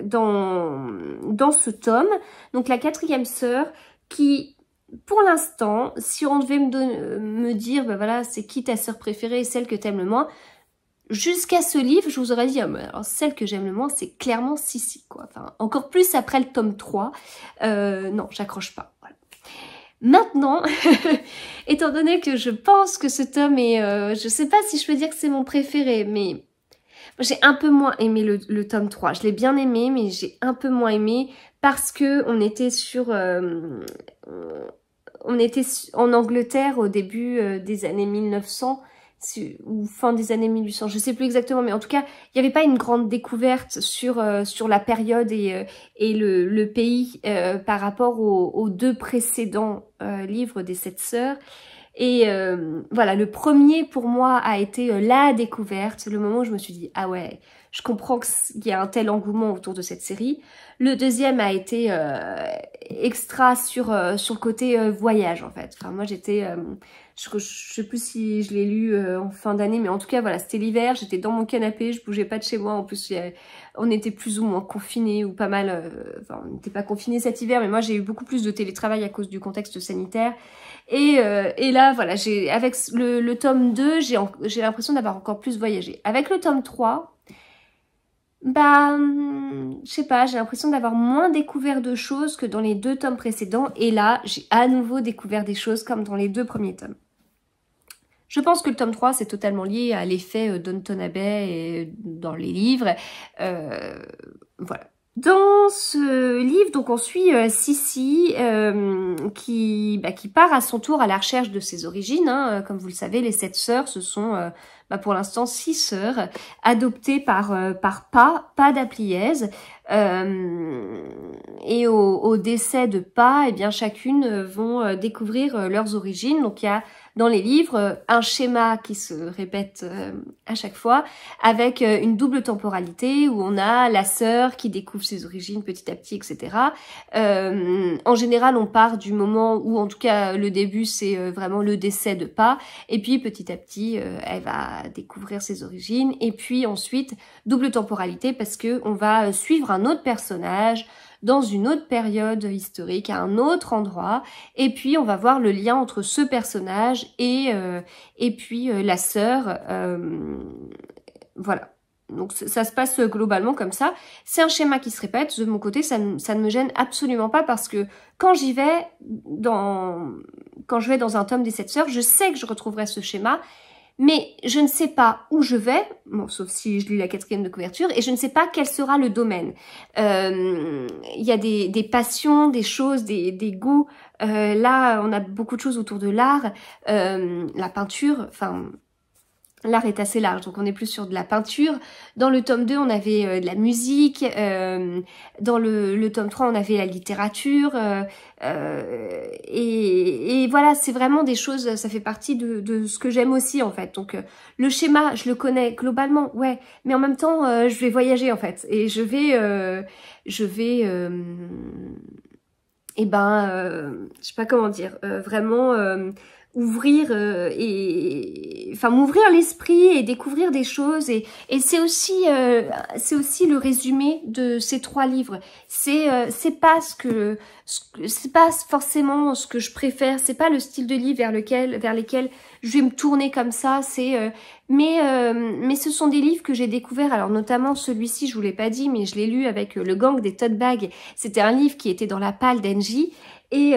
dans, dans ce tome, donc la quatrième sœur qui pour l'instant, si on devait me, me dire, ben voilà, c'est qui ta sœur préférée, celle que t'aimes le moins, jusqu'à ce livre, je vous aurais dit, ah, alors celle que j'aime le moins, c'est clairement Sissi, quoi. Enfin, encore plus après le tome 3. Euh, non, j'accroche pas. Voilà. Maintenant, étant donné que je pense que ce tome est, je euh, je sais pas si je peux dire que c'est mon préféré, mais j'ai un peu moins aimé le, tome 3. Je l'ai bien aimé, mais j'ai un peu moins aimé parce que on était sur, euh, on était en Angleterre au début euh, des années 1900 ou fin des années 1800, je sais plus exactement, mais en tout cas, il n'y avait pas une grande découverte sur euh, sur la période et, euh, et le, le pays euh, par rapport aux, aux deux précédents livres des sept sœurs. Et voilà, le premier pour moi a été la découverte, le moment où je me suis dit ah ouais, je comprends qu'il y a un tel engouement autour de cette série. Le deuxième a été extra sur sur le côté voyage en fait. Enfin moi j'étais je, ne sais plus si je l'ai lu euh, en fin d'année, mais en tout cas, voilà, c'était l'hiver, j'étais dans mon canapé, je bougeais pas de chez moi. En plus, on était plus ou moins confinés ou pas mal. Euh, enfin, on n'était pas confinés cet hiver, mais moi, j'ai eu beaucoup plus de télétravail à cause du contexte sanitaire. Et, euh, là, voilà, j'ai avec le, tome 2, j'ai l'impression d'avoir encore plus voyagé. Avec le tome 3, bah, hum, je sais pas, j'ai l'impression d'avoir moins découvert de choses que dans les deux tomes précédents. Et là, j'ai à nouveau découvert des choses comme dans les deux premiers tomes. Je pense que le tome 3, c'est totalement lié à l'effet euh, Danton Abbey euh, dans les livres. Euh, voilà. Dans ce livre, donc on suit Sissi qui, bah, qui part à son tour à la recherche de ses origines. Hein. Comme vous le savez, les sept sœurs, ce sont bah, pour l'instant six sœurs adoptées par par Pa, Pa Euh, et au, décès de Pa, eh bien chacune vont découvrir leurs origines. Donc il y a dans les livres, euh, un schéma qui se répète euh, à chaque fois, avec euh, une double temporalité où on a la sœur qui découvre ses origines petit à petit, etc. en général, on part du moment où, en tout cas, le début, c'est vraiment le décès de pas, et puis petit à petit, elle va découvrir ses origines, et puis ensuite, double temporalité parce que on va suivre un autre personnage, dans une autre période historique, à un autre endroit. Et puis on va voir le lien entre ce personnage et, euh, et puis euh, la sœur. Euh, voilà. Donc ça se passe globalement comme ça. C'est un schéma qui se répète. De mon côté, ça, ne, ça ne me gêne absolument pas parce que quand j'y vais, dans, quand je vais dans un tome des sept sœurs, je sais que je retrouverai ce schéma mais je ne sais pas où je vais, sauf si je lis la quatrième de couverture, et je ne sais pas quel sera le domaine. Euh, il y a des, passions, des choses, des, goûts. Euh, là, on a beaucoup de choses autour de l'art, euh, la peinture, enfin, L'art est assez large, donc on est plus sur de la peinture. Dans le tome 2, on avait euh, de la musique. Euh, dans le, tome 3, on avait la littérature. Euh, et, voilà, c'est vraiment des choses, ça fait partie de, ce que j'aime aussi, en fait. Donc le schéma, je le connais globalement, ouais. Mais en même temps, je vais voyager, en fait. Et je vais... je vais... et eh ben... je sais pas comment dire. vraiment ouvrir euh, et enfin m'ouvrir l'esprit et découvrir des choses et, et c'est aussi euh, c'est aussi le résumé de ces trois livres c'est euh, c'est pas ce que c'est pas forcément ce que je préfère c'est pas le style de livre vers lequel vers lesquels je vais me tourner comme ça c'est mais mais ce sont des livres que j'ai découverts alors notamment celui-ci je vous l'ai pas dit mais je l'ai lu avec le gang des tote bags c'était un livre qui était dans la palle d'Engie et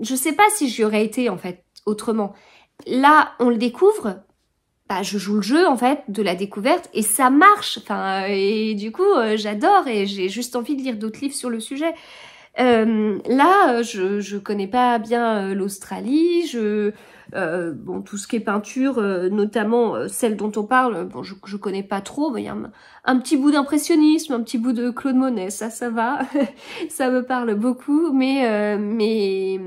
je sais pas si j'y aurais été en fait autrement. Là, on le découvre. Bah, je joue le jeu en fait de la découverte et ça marche. Enfin, et du coup, euh, j'adore et j'ai juste envie de lire d'autres livres sur le sujet. Euh, là, euh, je je connais pas bien l'Australie. Je euh, bon, tout ce qui est peinture, euh, notamment euh, celle dont on parle, bon, je, je connais pas trop, mais il y a un, petit bout d'impressionnisme, un petit bout de Claude Monet, ça, ça va, ça me parle beaucoup, mais, mais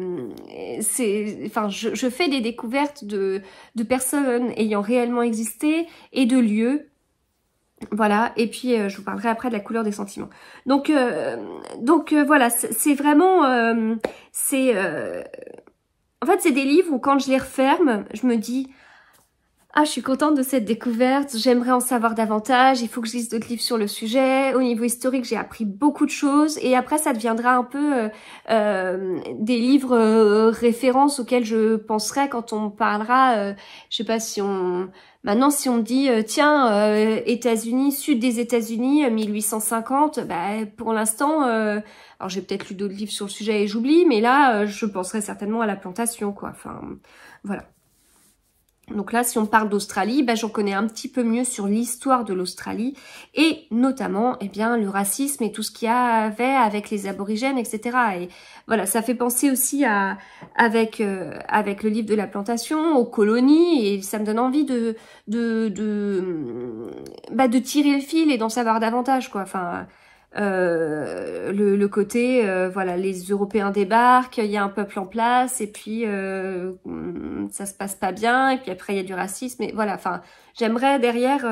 c'est, enfin, je, fais des découvertes de, de personnes ayant réellement existé et de lieux voilà, et puis je vous parlerai après de la couleur des sentiments. Donc, donc voilà, c'est vraiment, c'est en fait, c'est des livres où quand je les referme, je me dis ah, je suis contente de cette découverte, j'aimerais en savoir davantage, il faut que je lise d'autres livres sur le sujet. Au niveau historique, j'ai appris beaucoup de choses. Et après, ça deviendra un peu euh, euh, des livres euh, références auxquels je penserai quand on parlera, je sais pas si on... Maintenant, si on dit, tiens, États-Unis, sud des États-Unis, 1850, bah, pour l'instant, alors j'ai peut-être lu d'autres livres sur le sujet et j'oublie, mais là, je penserai certainement à la plantation, quoi. Enfin, voilà. Donc là, si on parle d'Australie, ben, j'en connais un petit peu mieux sur l'histoire de l'Australie et notamment eh bien, le racisme et tout ce qu'il y avait avec les aborigènes, etc. Et voilà, ça fait penser aussi à, avec, euh, avec le livre de la plantation, aux colonies et ça me donne envie de, de, de, bah, de tirer le fil et d'en savoir davantage. quoi. Enfin, euh, le, côté, euh, voilà, les Européens débarquent, il y a un peuple en place, et puis euh, mm, ça se passe pas bien, et puis après il y a du racisme, et voilà, enfin, j'aimerais derrière,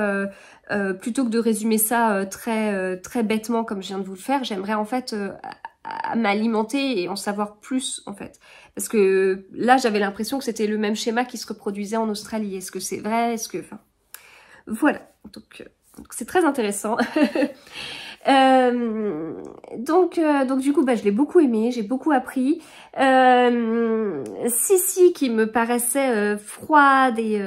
plutôt que de résumer ça très, très bêtement comme je viens de vous le faire, j'aimerais en fait m'alimenter et en savoir plus en fait. Parce que là j'avais l'impression que c'était le même schéma qui se reproduisait en Australie. Est-ce que c'est vrai Est-ce que... Enfin, voilà, donc c'est très intéressant. Euh, donc, euh, donc du coup, bah, je l'ai beaucoup aimé, j'ai beaucoup appris. Euh, Sissi qui me paraissait euh, froide et,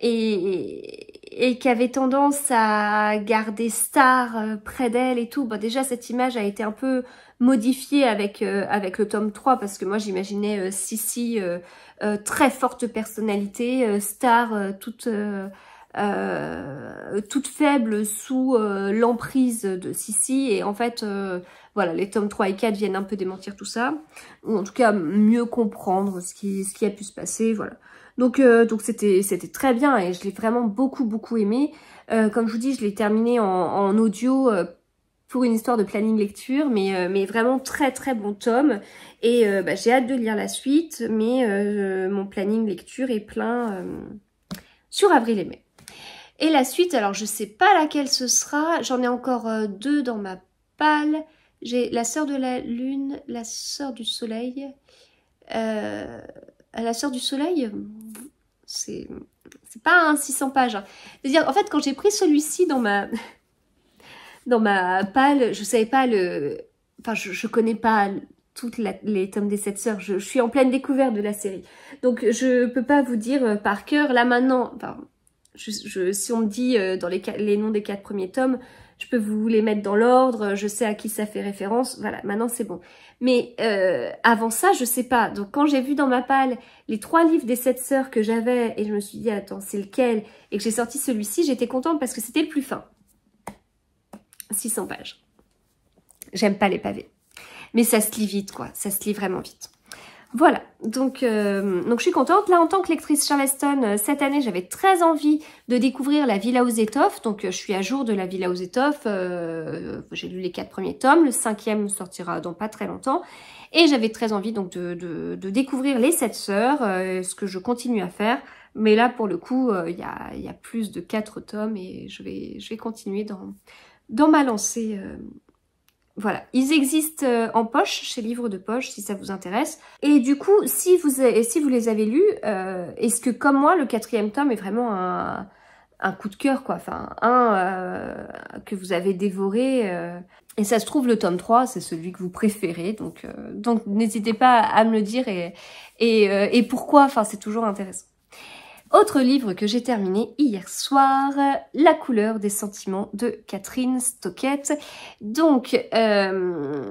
et, qui avait tendance à garder Star près d'elle et tout. Bah, déjà, cette image a été un peu modifiée avec avec le tome 3 parce que moi j'imaginais Sissi très forte personnalité, Star toute euh, toute faible sous euh, l'emprise de Sissi. Et en fait, euh, voilà, les tomes 3 et 4 viennent un peu démentir tout ça. Ou en tout cas, mieux comprendre ce qui, ce qui a pu se passer, voilà. Donc donc c'était c'était très bien et je l'ai vraiment beaucoup, beaucoup aimé. comme je vous dis, je l'ai terminé en, audio pour une histoire de planning lecture, mais, mais vraiment très très bon tome. Et bah, j'ai hâte de lire la suite, mais mon planning lecture est plein sur avril et mai. Et la suite, alors je ne sais pas laquelle ce sera, j'en ai encore euh, deux dans ma palle. J'ai la sœur de la lune, la sœur du soleil. Euh, la sœur du soleil, c'est pas un 600 pages. Hein. C'est-à-dire, en fait, quand j'ai pris celui-ci dans ma dans ma palle, je savais pas le... Enfin, je, connais pas toutes les tomes des sept sœurs. Je, suis en pleine découverte de la série. Donc, je peux pas vous dire euh, par cœur. Là, maintenant, je, si on me dit euh, dans les, noms des quatre premiers tomes, je peux vous les mettre dans l'ordre, je sais à qui ça fait référence, voilà, maintenant c'est bon. Mais euh, avant ça, je sais pas. Donc quand j'ai vu dans ma palle les trois livres des sept sœurs que j'avais et je me suis dit, attends, c'est lequel Et que j'ai sorti celui-ci, j'étais contente parce que c'était le plus fin. 600 pages. J'aime pas les pavés. Mais ça se lit vite, quoi. Ça se lit vraiment vite. Voilà, donc, euh, donc je suis contente. Là, en tant que lectrice Charleston, euh, cette année, j'avais très envie de découvrir la Villa aux étoffes. Donc, euh, je suis à jour de la Villa aux étoffes. J'ai lu les quatre premiers tomes. Le cinquième sortira dans pas très longtemps. Et j'avais très envie donc de, découvrir les sept sœurs, ce que je continue à faire. Mais là, pour le coup, il y a, plus de quatre tomes et je vais, je vais continuer dans, dans ma lancée voilà, ils existent euh, en poche, chez Livre de Poche, si ça vous intéresse. Et du coup, si vous, si vous les avez lus, euh, est-ce que, comme moi, le quatrième tome est vraiment un, un coup de cœur, quoi Enfin, un euh, que vous avez dévoré. Et ça se trouve, le tome 3, c'est celui que vous préférez. Donc, donc n'hésitez pas à me le dire et, et, et pourquoi. Enfin, c'est toujours intéressant. Autre livre que j'ai terminé hier soir, La couleur des sentiments de Catherine Stockett. Donc, euh,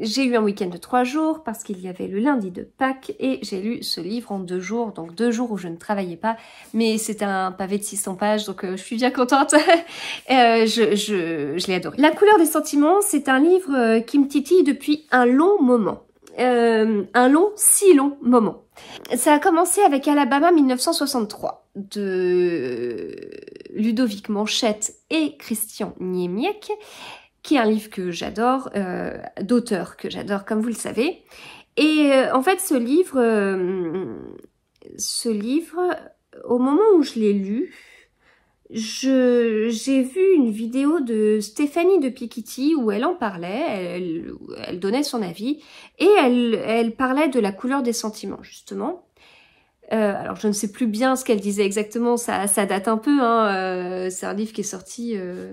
j'ai eu un week-end de trois jours parce qu'il y avait le lundi de Pâques et j'ai lu ce livre en deux jours, donc deux jours où je ne travaillais pas, mais c'est un pavé de 600 pages, donc euh, je suis bien contente. Euh, je je, je l'ai adoré. La couleur des sentiments, c'est un livre qui me titille depuis un long moment. Euh, un long, si long moment. Ça a commencé avec Alabama 1963 de Ludovic Manchette et Christian Niemiec, qui est un livre que j'adore, euh, d'auteur que j'adore comme vous le savez. Et euh, en fait ce livre, euh, ce livre, au moment où je l'ai lu, je j'ai vu une vidéo de Stéphanie de Pikiti où elle en parlait, elle, elle donnait son avis, et elle, elle, parlait de la couleur des sentiments, justement. Euh, alors, je ne sais plus bien ce qu'elle disait exactement, ça, ça, date un peu, hein, euh, c'est un livre qui est sorti euh,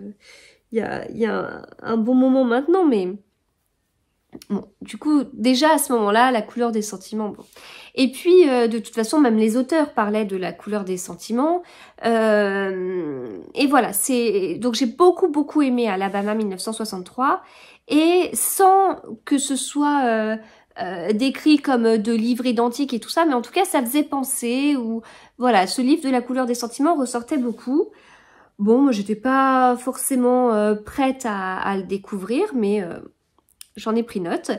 il y, a, y a, un bon moment maintenant, mais Bon, du coup, déjà à ce moment-là, la couleur des sentiments, bon. Et puis, euh, de toute façon, même les auteurs parlaient de la couleur des sentiments. Euh, et voilà, c'est donc j'ai beaucoup beaucoup aimé Alabama 1963, et sans que ce soit euh, décrit comme de livres identiques et tout ça, mais en tout cas, ça faisait penser ou voilà, ce livre de la couleur des sentiments ressortait beaucoup. Bon, moi, j'étais pas forcément prête à, le découvrir, mais j'en ai pris note.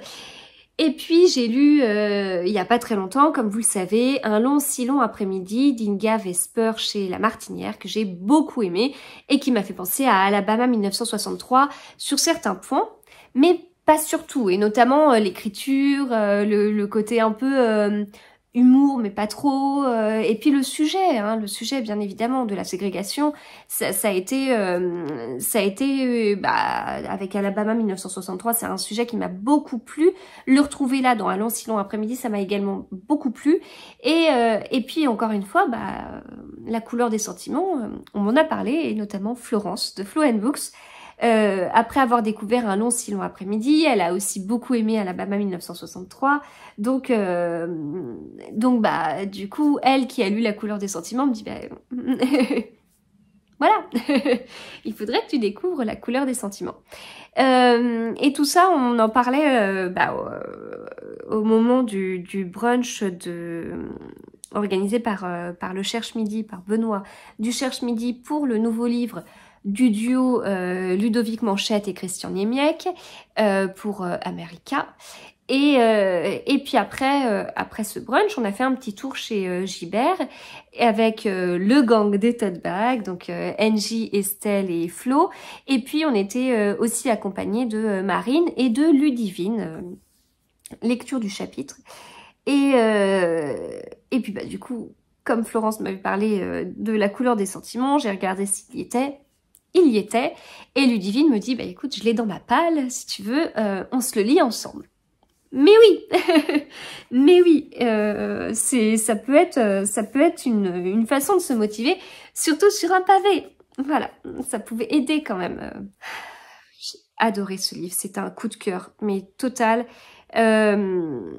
Et puis j'ai lu, euh, il n'y a pas très longtemps, comme vous le savez, un long, si long après-midi d'Inga Vesper chez La Martinière que j'ai beaucoup aimé et qui m'a fait penser à Alabama 1963 sur certains points, mais pas surtout, et notamment euh, l'écriture, euh, le, le, côté un peu humour mais pas trop euh, et puis le sujet hein, le sujet bien évidemment de la ségrégation ça, ça a été euh, ça a été euh, bah, avec Alabama 1963 c'est un sujet qui m'a beaucoup plu le retrouver là dans un long si après-midi ça m'a également beaucoup plu et et puis encore une fois bah la couleur des sentiments on m'en a parlé et notamment Florence de Flo and Books euh, après avoir découvert un long si long après-midi, elle a aussi beaucoup aimé Alabama 1963. Donc, euh, donc bah, du coup, elle qui a lu La couleur des sentiments me dit, bah, voilà, il faudrait que tu découvres La couleur des sentiments. Euh, et tout ça, on en parlait euh, bah, au, moment du, brunch de organisé par le Cherche Midi, par Benoît, du Cherche Midi pour le nouveau livre du duo euh, Ludovic Manchette et Christian Niemiec euh, pour euh, America. Et, et, puis après, après ce brunch, on a fait un petit tour chez euh, Gibert avec le gang des tote donc Angie, Estelle et Flo. Et puis on était aussi accompagné de Marine et de Ludivine. lecture du chapitre. Et, et puis bah, du coup, comme Florence m'avait parlé de la couleur des sentiments, j'ai regardé s'il y était il y était. Et Ludivine me dit, bah écoute, je l'ai dans ma palle, si tu veux, euh, on se le lit ensemble. Mais oui, mais oui, euh, c'est ça peut être euh, ça peut être une, façon de se motiver, surtout sur un pavé. Voilà, ça pouvait aider quand même. J'ai adoré ce livre, c'est un coup de cœur, mais total. Il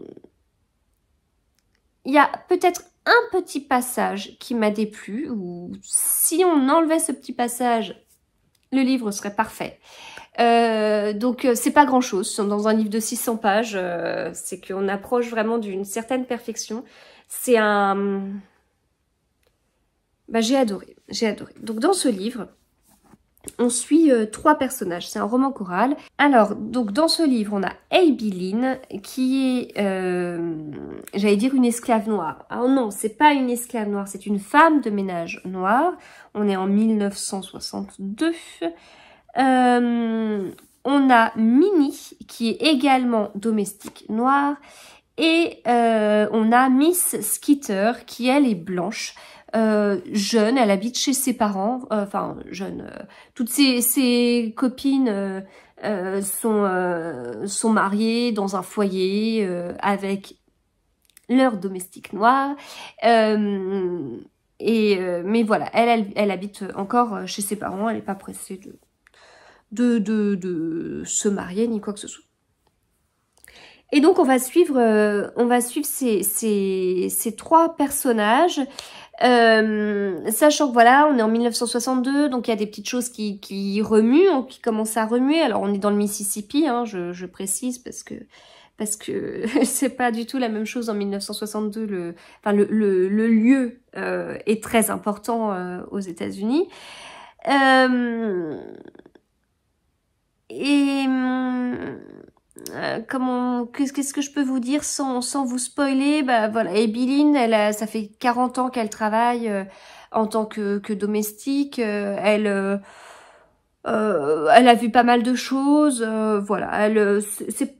y a peut-être un petit passage qui m'a déplu, ou si on enlevait ce petit passage, le livre serait parfait. Euh, donc euh, c'est pas grand chose, dans un livre de 600 pages, euh, c'est qu'on approche vraiment d'une certaine perfection. C'est un... Bah, j'ai adoré, j'ai adoré. Donc dans ce livre, on suit euh, trois personnages, c'est un roman choral. Alors, donc dans ce livre, on a Lynn, qui est, euh, j'allais dire une esclave noire. Ah non, c'est pas une esclave noire, c'est une femme de ménage noire. On est en 1962. Euh, on a Minnie qui est également domestique noire. Et on a Miss Skitter qui elle est blanche. Euh, jeune, elle habite chez ses parents, euh, enfin jeune, euh, toutes ses, ses copines sont, sont mariées dans un foyer avec leur domestique noir. et, mais voilà, elle, elle, habite encore chez ses parents, elle n'est pas pressée de, de, de, de se marier ni quoi que ce soit. Et donc on va suivre, on va suivre ces, ces, ces trois personnages euh, sachant que voilà, on est en 1962, donc il y a des petites choses qui, qui remuent, hein, qui commencent à remuer. Alors on est dans le Mississippi, hein, je, je, précise parce que parce que c'est pas du tout la même chose en 1962. Le, enfin le, le, le lieu euh, est très important euh, aux États-Unis. et hum, euh, comment, qu'est-ce que je peux vous dire sans, sans vous spoiler Bah voilà, et elle ça fait 40 ans qu'elle travaille euh, en tant que, que domestique. Euh, elle, elle a vu pas mal de choses. voilà, elle, c'est,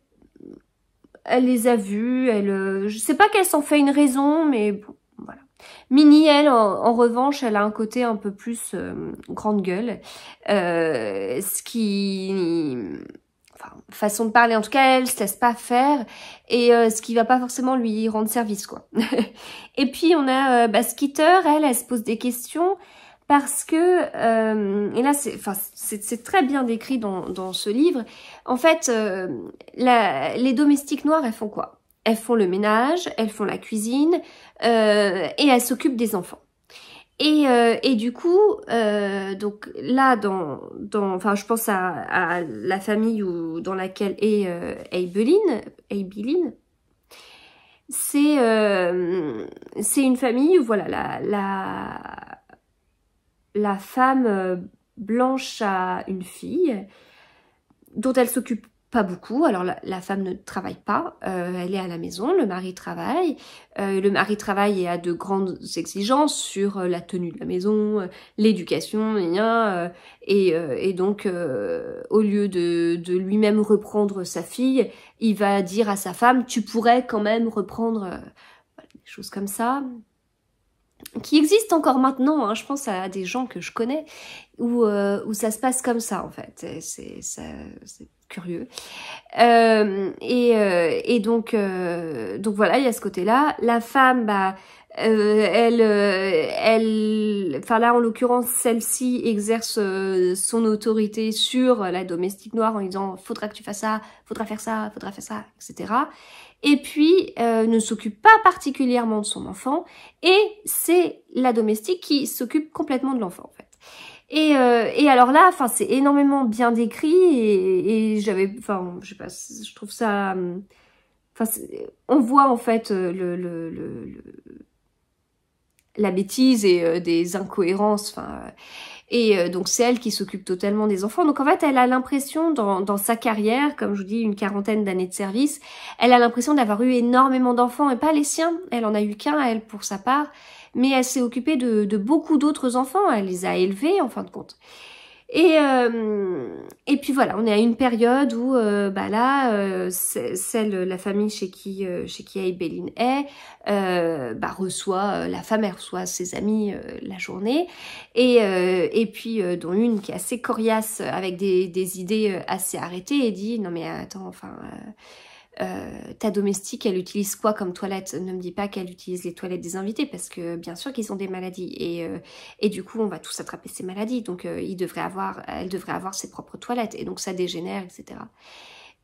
elle les a vues. Elle, je sais pas qu'elle s'en fait une raison, mais bon, voilà. Minnie, elle, en, en, revanche, elle a un côté un peu plus grande gueule, ce qui façon de parler. En tout cas, elle se laisse pas faire et euh, ce qui va pas forcément lui rendre service, quoi. et puis on a euh, bah, elle, elle se pose des questions parce que euh, et là c'est c'est très bien décrit dans, dans ce livre. En fait, euh, la, les domestiques noirs, elles font quoi Elles font le ménage, elles font la cuisine et elles s'occupent des enfants. Et, euh, et, du coup, euh, donc là, dans, dans, enfin, je pense à, à la famille où, dans laquelle est euh, Abeline, Abeline c'est euh, c'est une famille où voilà la la la femme euh, blanche a une fille dont elle s'occupe pas beaucoup. Alors la, femme ne travaille pas, euh, elle est à la maison, le mari travaille. Euh, le mari travaille et a de grandes exigences sur euh, la tenue de la maison, l'éducation, et, et, donc au lieu de, de lui-même reprendre sa fille, il va dire à sa femme, tu pourrais quand même reprendre des choses comme ça qui existe encore maintenant, hein. je pense à des gens que je connais, où, où ça se passe comme ça en fait. C'est curieux. Euh, et, euh, et, donc, euh, donc voilà, il y a ce côté-là. La femme, bah, euh, elle, elle, enfin là en l'occurrence, celle-ci exerce son autorité sur la domestique noire en disant faudra que tu fasses ça, faudra faire ça, faudra faire ça, etc et puis euh, ne s'occupe pas particulièrement de son enfant et c'est la domestique qui s'occupe complètement de l'enfant en fait. Euh, et, alors là, enfin, c'est énormément bien décrit et, j'avais, enfin, je sais pas, je trouve ça, enfin, on voit en fait euh, le, la bêtise et euh, des incohérences, enfin. Et euh, donc c'est elle qui s'occupe totalement des enfants. Donc en fait, elle a l'impression dans, dans, sa carrière, comme je vous dis, une quarantaine d'années de service, elle a l'impression d'avoir eu énormément d'enfants et pas les siens. Elle en a eu qu'un, elle, pour sa part. Mais elle s'est occupée de, de beaucoup d'autres enfants. Elle les a élevés, en fin de compte. Et, euh, et puis voilà, on est à une période où euh, bah là, euh, celle, la famille chez qui, chez qui Aibeline est, bah reçoit, la femme reçoit ses amis la journée, et, et puis dont une qui est assez coriace avec des, des idées assez arrêtées et dit non mais attends, enfin euh, ta domestique, elle utilise quoi comme toilette Ne me dis pas qu'elle utilise les toilettes des invités parce que bien sûr qu'ils ont des maladies et, euh, du coup on va tous attraper ces maladies. Donc euh, il devrait avoir, elle devrait avoir ses propres toilettes et donc ça dégénère, etc.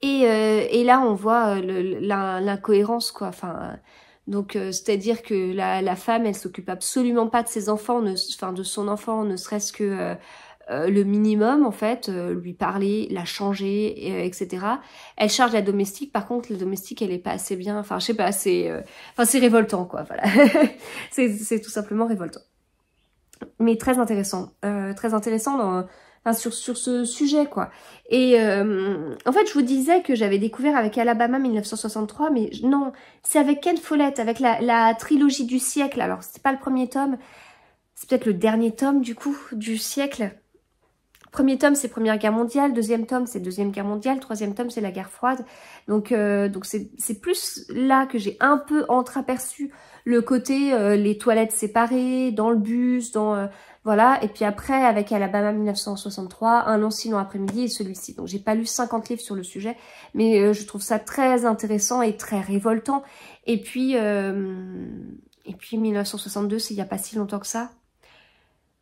Et, là on voit l'incohérence quoi. Enfin, donc c'est-à-dire que la, femme, elle s'occupe absolument pas de ses enfants, de son enfant, ne serait-ce que euh, le minimum en fait, euh, lui parler, la changer, etc. Euh, elle charge la domestique, par contre la domestique elle est pas assez bien, enfin je sais pas, c'est enfin c'est révoltant quoi, voilà. c'est tout simplement révoltant. Mais très intéressant, très intéressant dans, enfin, sur, sur ce sujet quoi. Et en fait je vous disais que j'avais découvert avec Alabama 1963, mais non, c'est avec Ken Follett, avec la, la trilogie du siècle, alors c'est pas le premier tome, c'est peut-être le dernier tome du coup du siècle Premier tome, c'est Première Guerre mondiale. Deuxième tome, c'est Deuxième Guerre mondiale. Troisième tome, c'est la guerre froide. Donc, euh, donc c'est plus là que j'ai un peu entreaperçu le côté euh, les toilettes séparées, dans le bus, dans... Euh, voilà, et puis après, avec Alabama 1963, Un an sinon après-midi et celui-ci. Donc, j'ai pas lu 50 livres sur le sujet, mais je trouve ça très intéressant et très révoltant. Et puis, et puis 1962, c'est il y a pas si longtemps que ça.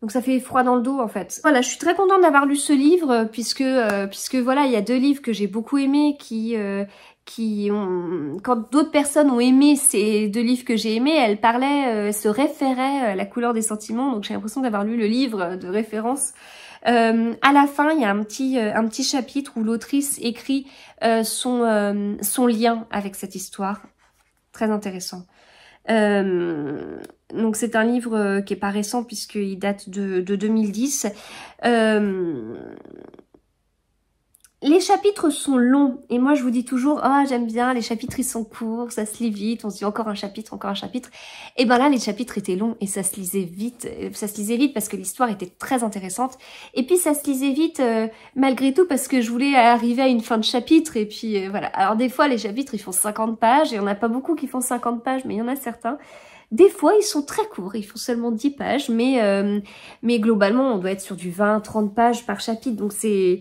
Donc ça fait froid dans le dos en fait. Voilà, je suis très contente d'avoir lu ce livre euh, puisque euh, puisque voilà, il y a deux livres que j'ai beaucoup aimés qui euh, qui ont quand d'autres personnes ont aimé ces deux livres que j'ai aimés, elles parlaient, se référaient à la couleur des sentiments. Donc j'ai l'impression d'avoir lu le livre de référence. à la fin, il y a un petit un petit chapitre où l'autrice écrit son son lien avec cette histoire. Très intéressant. Euh, donc c'est un livre euh, qui est pas récent puisqu'il date de, de 2010. Euh, les chapitres sont longs et moi je vous dis toujours ah j'aime bien les chapitres ils sont courts ça se lit vite on se dit encore un chapitre encore un chapitre et ben là les chapitres étaient longs et ça se lisait vite euh, ça se lisait vite parce que l'histoire était très intéressante et puis ça se lisait vite euh, malgré tout parce que je voulais arriver à une fin de chapitre et puis euh, voilà alors des fois les chapitres ils font 50 pages et on n'a pas beaucoup qui font 50 pages mais il y en a certains des fois, ils sont très courts, ils font seulement 10 pages, mais, mais globalement, on doit être sur du 20-30 pages par chapitre, donc c'est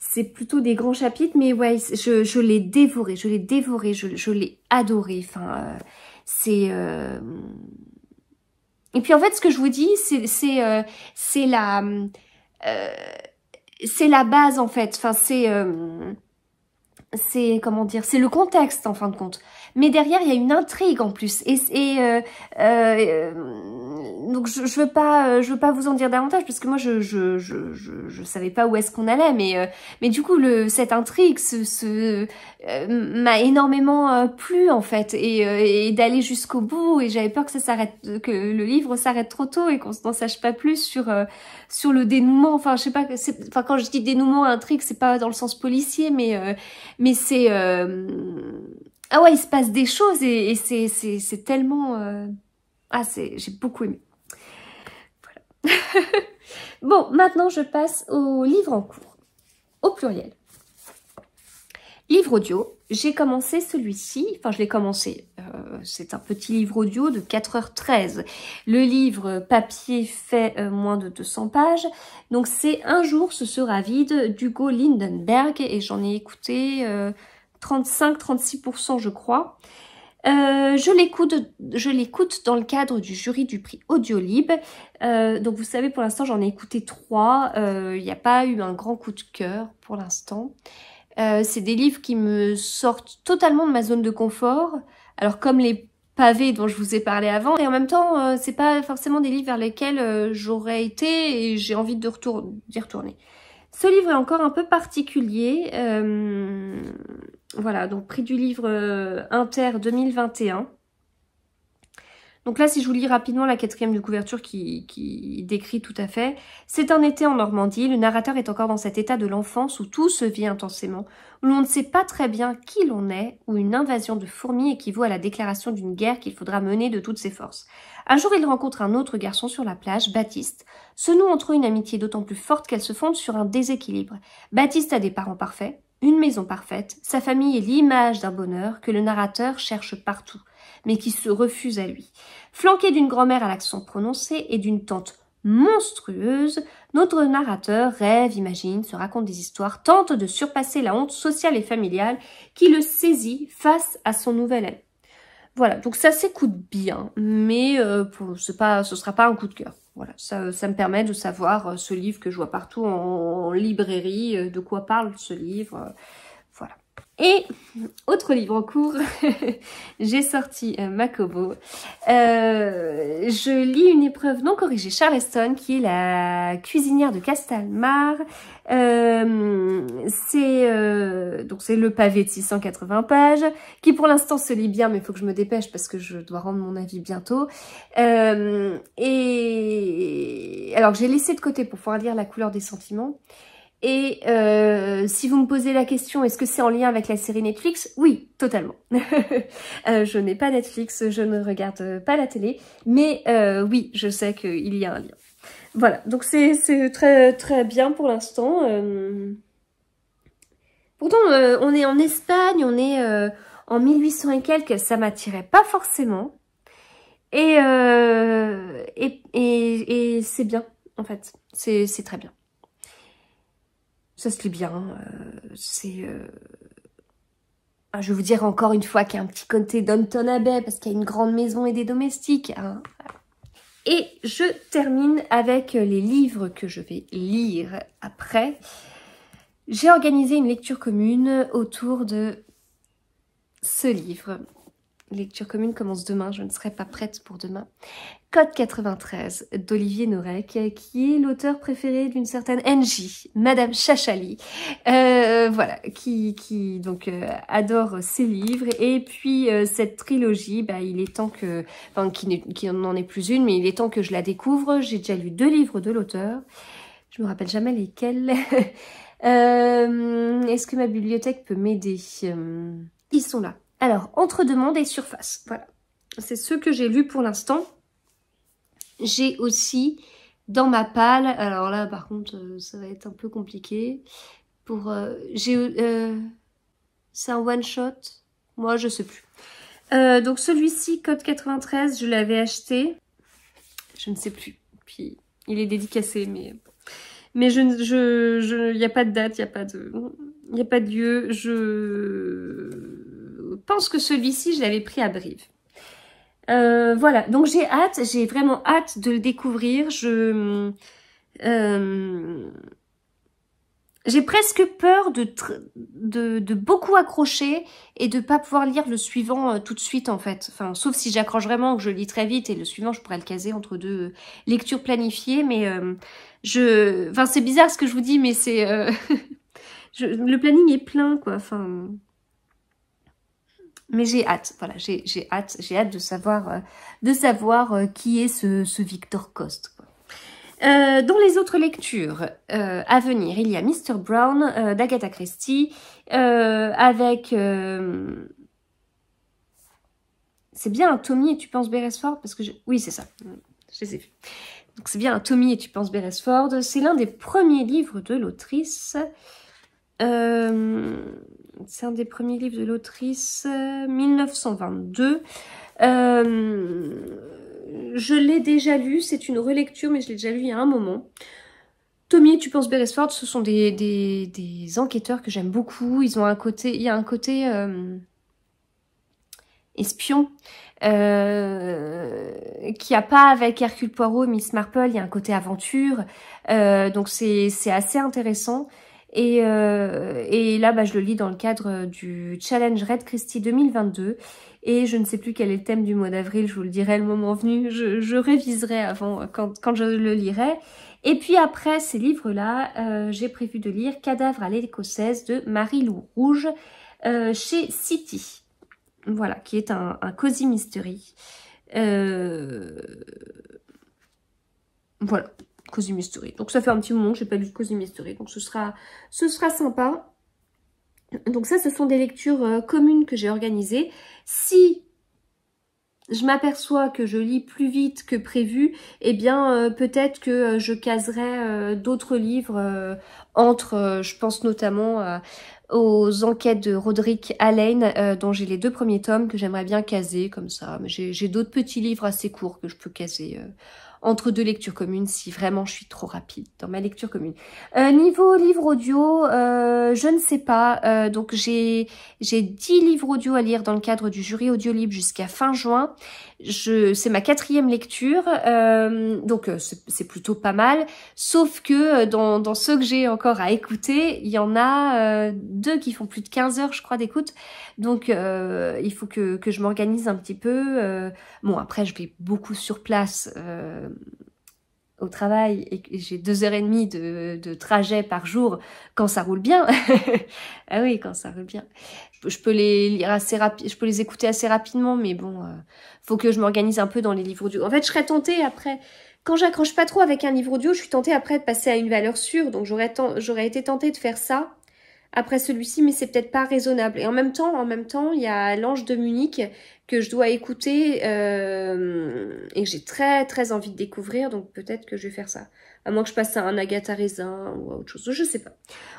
c'est plutôt des grands chapitres, mais ouais, je, je l'ai dévoré, je l'ai dévoré, je, je l'ai adoré. Enfin, euh, c'est... Euh, et puis en fait, ce que je vous dis, c'est euh, la... Euh, c'est la base en fait. Enfin, c'est c'est comment dire, c'est le contexte en fin de compte. Mais derrière, il y a une intrigue en plus. Et, euh, euh, donc je, je, veux pas, euh, je veux pas vous en dire davantage parce que moi je je je je, savais pas où est-ce qu'on allait, mais mais du coup le cette intrigue, ce, m'a énormément plu en fait et, d'aller jusqu'au bout. Et j'avais peur que ça s'arrête, que le livre s'arrête trop tôt et qu'on ne sache pas plus sur sur le dénouement. Enfin je sais pas, enfin quand je dis dénouement intrigue, c'est pas dans le sens policier, mais mais c'est... Euh, ah ouais, il se passe des choses et, c'est tellement... Euh... Ah, j'ai beaucoup aimé. Voilà. bon, maintenant je passe au livre en cours, au pluriel. Livre audio, j'ai commencé celui-ci, enfin je l'ai commencé, euh, c'est un petit livre audio de 4h13. Le livre papier fait euh, moins de 200 pages, donc c'est Un jour ce sera vide d'Hugo Lindenberg et j'en ai écouté 35-36% euh, je crois. je l'écoute, je l'écoute dans le cadre du jury du prix Audiolib. donc vous savez, pour l'instant, j'en ai écouté trois. Il n'y a pas eu un grand coup de cœur pour l'instant. Euh, c'est des livres qui me sortent totalement de ma zone de confort. Alors comme les pavés dont je vous ai parlé avant, et en même temps, euh, c'est pas forcément des livres vers lesquels euh, j'aurais été et j'ai envie de retour d'y retourner. Ce livre est encore un peu particulier. Euh, voilà, donc prix du livre Inter 2021. Donc là, si je vous lis rapidement la quatrième de couverture qui, décrit tout à fait, c'est un été en Normandie, le narrateur est encore dans cet état de l'enfance où tout se vit intensément, où l'on ne sait pas très bien qui l'on est, où une invasion de fourmis équivaut à la déclaration d'une guerre qu'il faudra mener de toutes ses forces. Un jour, il rencontre un autre garçon sur la plage, Baptiste. Se noue entre eux une amitié d'autant plus forte qu'elle se fonde sur un déséquilibre. Baptiste a des parents parfaits, une maison parfaite, sa famille est l'image d'un bonheur que le narrateur cherche partout mais qui se refuse à lui. Flanqué d'une grand-mère à l'accent prononcé et d'une tante monstrueuse, notre narrateur rêve, imagine, se raconte des histoires, tente de surpasser la honte sociale et familiale qui le saisit face à son nouvel ami. Voilà, donc ça s'écoute bien, mais euh, pas, ce sera pas un coup de cœur. Voilà, ça, ça, me permet de savoir euh, ce livre que je vois partout en librairie, euh, de quoi parle ce livre. Et autre livre en cours, j'ai sorti euh, Macobo. Euh, je lis une épreuve non corrigée, Charleston, qui est la cuisinière de Castalmar. Euh, c'est donc c'est le pavé de 680 pages, qui pour l'instant se lit bien, mais il faut que je me dépêche parce que je dois rendre mon avis bientôt. et alors j'ai laissé de côté pour pouvoir lire La couleur des sentiments. Et euh, si vous me posez la question, est-ce que c'est en lien avec la série Netflix Oui, totalement. Euh, je n'ai pas Netflix, je ne regarde pas la télé, mais euh, oui, je sais qu'il y a un lien. Voilà, donc c'est très très bien pour l'instant. Euh. Pourtant, euh, on est en Espagne, on est en 1800 et quelques, ça m'attirait pas forcément. Et, et, et c'est bien, en fait. C'est très bien ça se lit bien. Euh, c'est... Euh, ah, je vais vous dire encore une fois qu'il y a un petit côté Downton Abbey parce qu'il y a une grande maison et des domestiques. Hein. Et je termine avec les livres que je vais lire après. J'ai organisé une lecture commune autour de ce livre lecture commune commence demain, je ne serai pas prête pour demain. Code 93 d'Olivier Norek, qui est l'auteur préféré d'une certaine NJ, Madame Chachali, euh, voilà, qui, qui donc euh, adore ses livres. Et puis euh, cette trilogie, bah, il est temps que, enfin, qui, n'en est plus une, mais il est temps que je la découvre. J'ai déjà lu deux livres de l'auteur, je me rappelle jamais lesquels. Est-ce que ma bibliothèque peut m'aider Ils sont là. Alors, entre demande et surface, voilà. C'est ce que j'ai lu pour l'instant. J'ai aussi dans ma palle, alors là par contre euh, ça va être un peu compliqué, pour... Euh, j'ai... Euh, c'est un one-shot Moi je sais plus. donc celui-ci, Code 93, je l'avais acheté. Je ne sais plus. Puis il est dédicacé, mais... Mais je... Il n'y a pas de date, il n'y a pas de... Il n'y a pas de lieu. Je pense que celui-ci, je l'avais pris à Brive. Euh, voilà, donc j'ai hâte, j'ai vraiment hâte de le découvrir. Je euh, j'ai presque peur de, de, beaucoup accrocher et de pas pouvoir lire le suivant euh, tout de suite en fait. Enfin, sauf si j'accroche vraiment que je lis très vite et le suivant je pourrais le caser entre deux lectures planifiées. Mais je, enfin c'est bizarre ce que je vous dis, mais c'est le planning est plein quoi. Enfin mais j'ai hâte, voilà, j'ai hâte, j'ai hâte de savoir, euh, de savoir euh, qui est ce, Victor Coste. Euh, dans les autres lectures à venir, il y a Mr. Brown d'Agatha Christie avec... c'est bien un Tommy et tu penses Beresford parce que Oui, c'est ça. Je les Donc c'est bien un Tommy et tu penses Beresford. C'est l'un des premiers livres de l'autrice c'est un des premiers livres de l'autrice, 1922. Euh, euh, je l'ai déjà lu, c'est une relecture, mais je l'ai déjà lu il y a un moment. Tommy et penses Beresford, ce sont des, enquêteurs que j'aime beaucoup. Ils ont un côté, il y a un côté euh, espion qui a pas avec Hercule Poirot, Miss Marple, il y a un côté aventure, donc c'est assez intéressant. Euh, et, là, bah, je le lis dans le cadre euh, du Challenge Red Christie 2022. Et je ne sais plus quel est le thème du mois d'avril, je vous le dirai le moment venu. Je, je réviserai avant, euh, quand, je le lirai. Et puis après ces livres-là, j'ai prévu de lire Cadavre à l'écossaise de Marie-Lou Rouge chez City. Voilà, qui est un, un cozy mystery. Voilà, Cosy Mystery. Donc ça fait un petit moment que n'ai pas lu Cosy Mystery. Donc ce sera, ce sera sympa. Donc ça, ce sont des lectures euh, communes que j'ai organisées. Si je m'aperçois que je lis plus vite que prévu, eh bien euh, peut-être que euh, je caserai d'autres livres entre, je pense notamment aux enquêtes de Roderick Allen, dont j'ai les deux premiers tomes que j'aimerais bien caser comme ça. Mais j'ai d'autres petits livres assez courts que je peux caser entre deux lectures communes si vraiment je suis trop rapide dans ma lecture commune. Euh, niveau livre audio, euh, je ne sais pas. Euh, donc j'ai j'ai 10 livres audio à lire dans le cadre du jury audio libre jusqu'à fin juin. Je c'est ma quatrième lecture, euh, donc c'est plutôt pas mal. Sauf que dans, dans ceux que j'ai encore à écouter, il y en a deux qui font plus de 15 heures, je crois, d'écoute donc, euh, il faut que, je m'organise un petit peu. Euh, bon, après, je vais beaucoup sur place euh, au travail et j'ai deux heures et demie de, de, trajet par jour quand ça roule bien. ah oui, quand ça roule bien. Je peux les lire assez rapide, je peux les écouter assez rapidement, mais bon, euh, faut que je m'organise un peu dans les livres audio. En fait, je serais tentée après. Quand j'accroche pas trop avec un livre audio, je suis tentée après de passer à une valeur sûre. Donc, j'aurais, j'aurais été tentée de faire ça après celui-ci, mais c'est peut-être pas raisonnable. Et en même temps, en même temps, il y a l'ange de Munich que je dois écouter euh, et que j'ai très très envie de découvrir, donc peut-être que je vais faire ça. À moins que je passe à un Agatha Raisin ou à autre chose, je ne sais pas.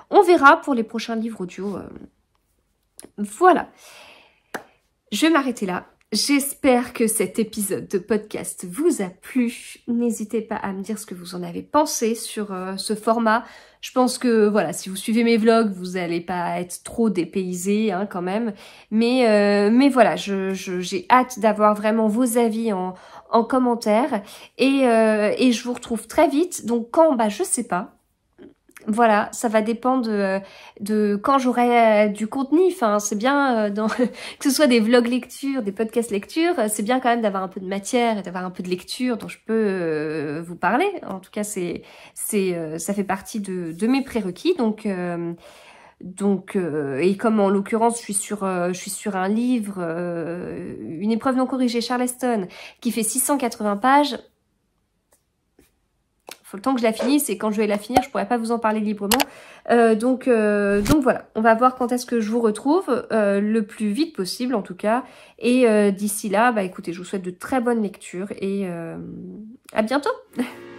On verra pour les prochains livres audio. Euh. Voilà. Je vais m'arrêter là. J'espère que cet épisode de podcast vous a plu. N'hésitez pas à me dire ce que vous en avez pensé sur euh, ce format. Je pense que voilà, si vous suivez mes vlogs, vous n'allez pas être trop dépaysé hein, quand même. Mais euh, mais voilà, j'ai hâte d'avoir vraiment vos avis en, en commentaire et, euh, et je vous retrouve très vite. Donc quand bah je sais pas, voilà, ça va dépendre de, quand j'aurai euh, du contenu. Enfin, c'est bien euh, dans, que ce soit des vlogs lecture, des podcasts lecture, euh, c'est bien quand même d'avoir un peu de matière et d'avoir un peu de lecture dont je peux vous parler. En tout cas, c'est c'est ça fait partie de, mes prérequis. Donc donc, et comme en l'occurrence, je suis sur, je suis sur un livre, une épreuve non corrigée, Charleston, qui fait 680 pages, faut le temps que je la finisse et quand je vais la finir, je pourrais pas vous en parler librement. Euh, donc, euh, donc voilà, on va voir quand est-ce que je vous retrouve, euh, le plus vite possible en tout cas. Et d'ici là, bah écoutez, je vous souhaite de très bonnes lectures et à bientôt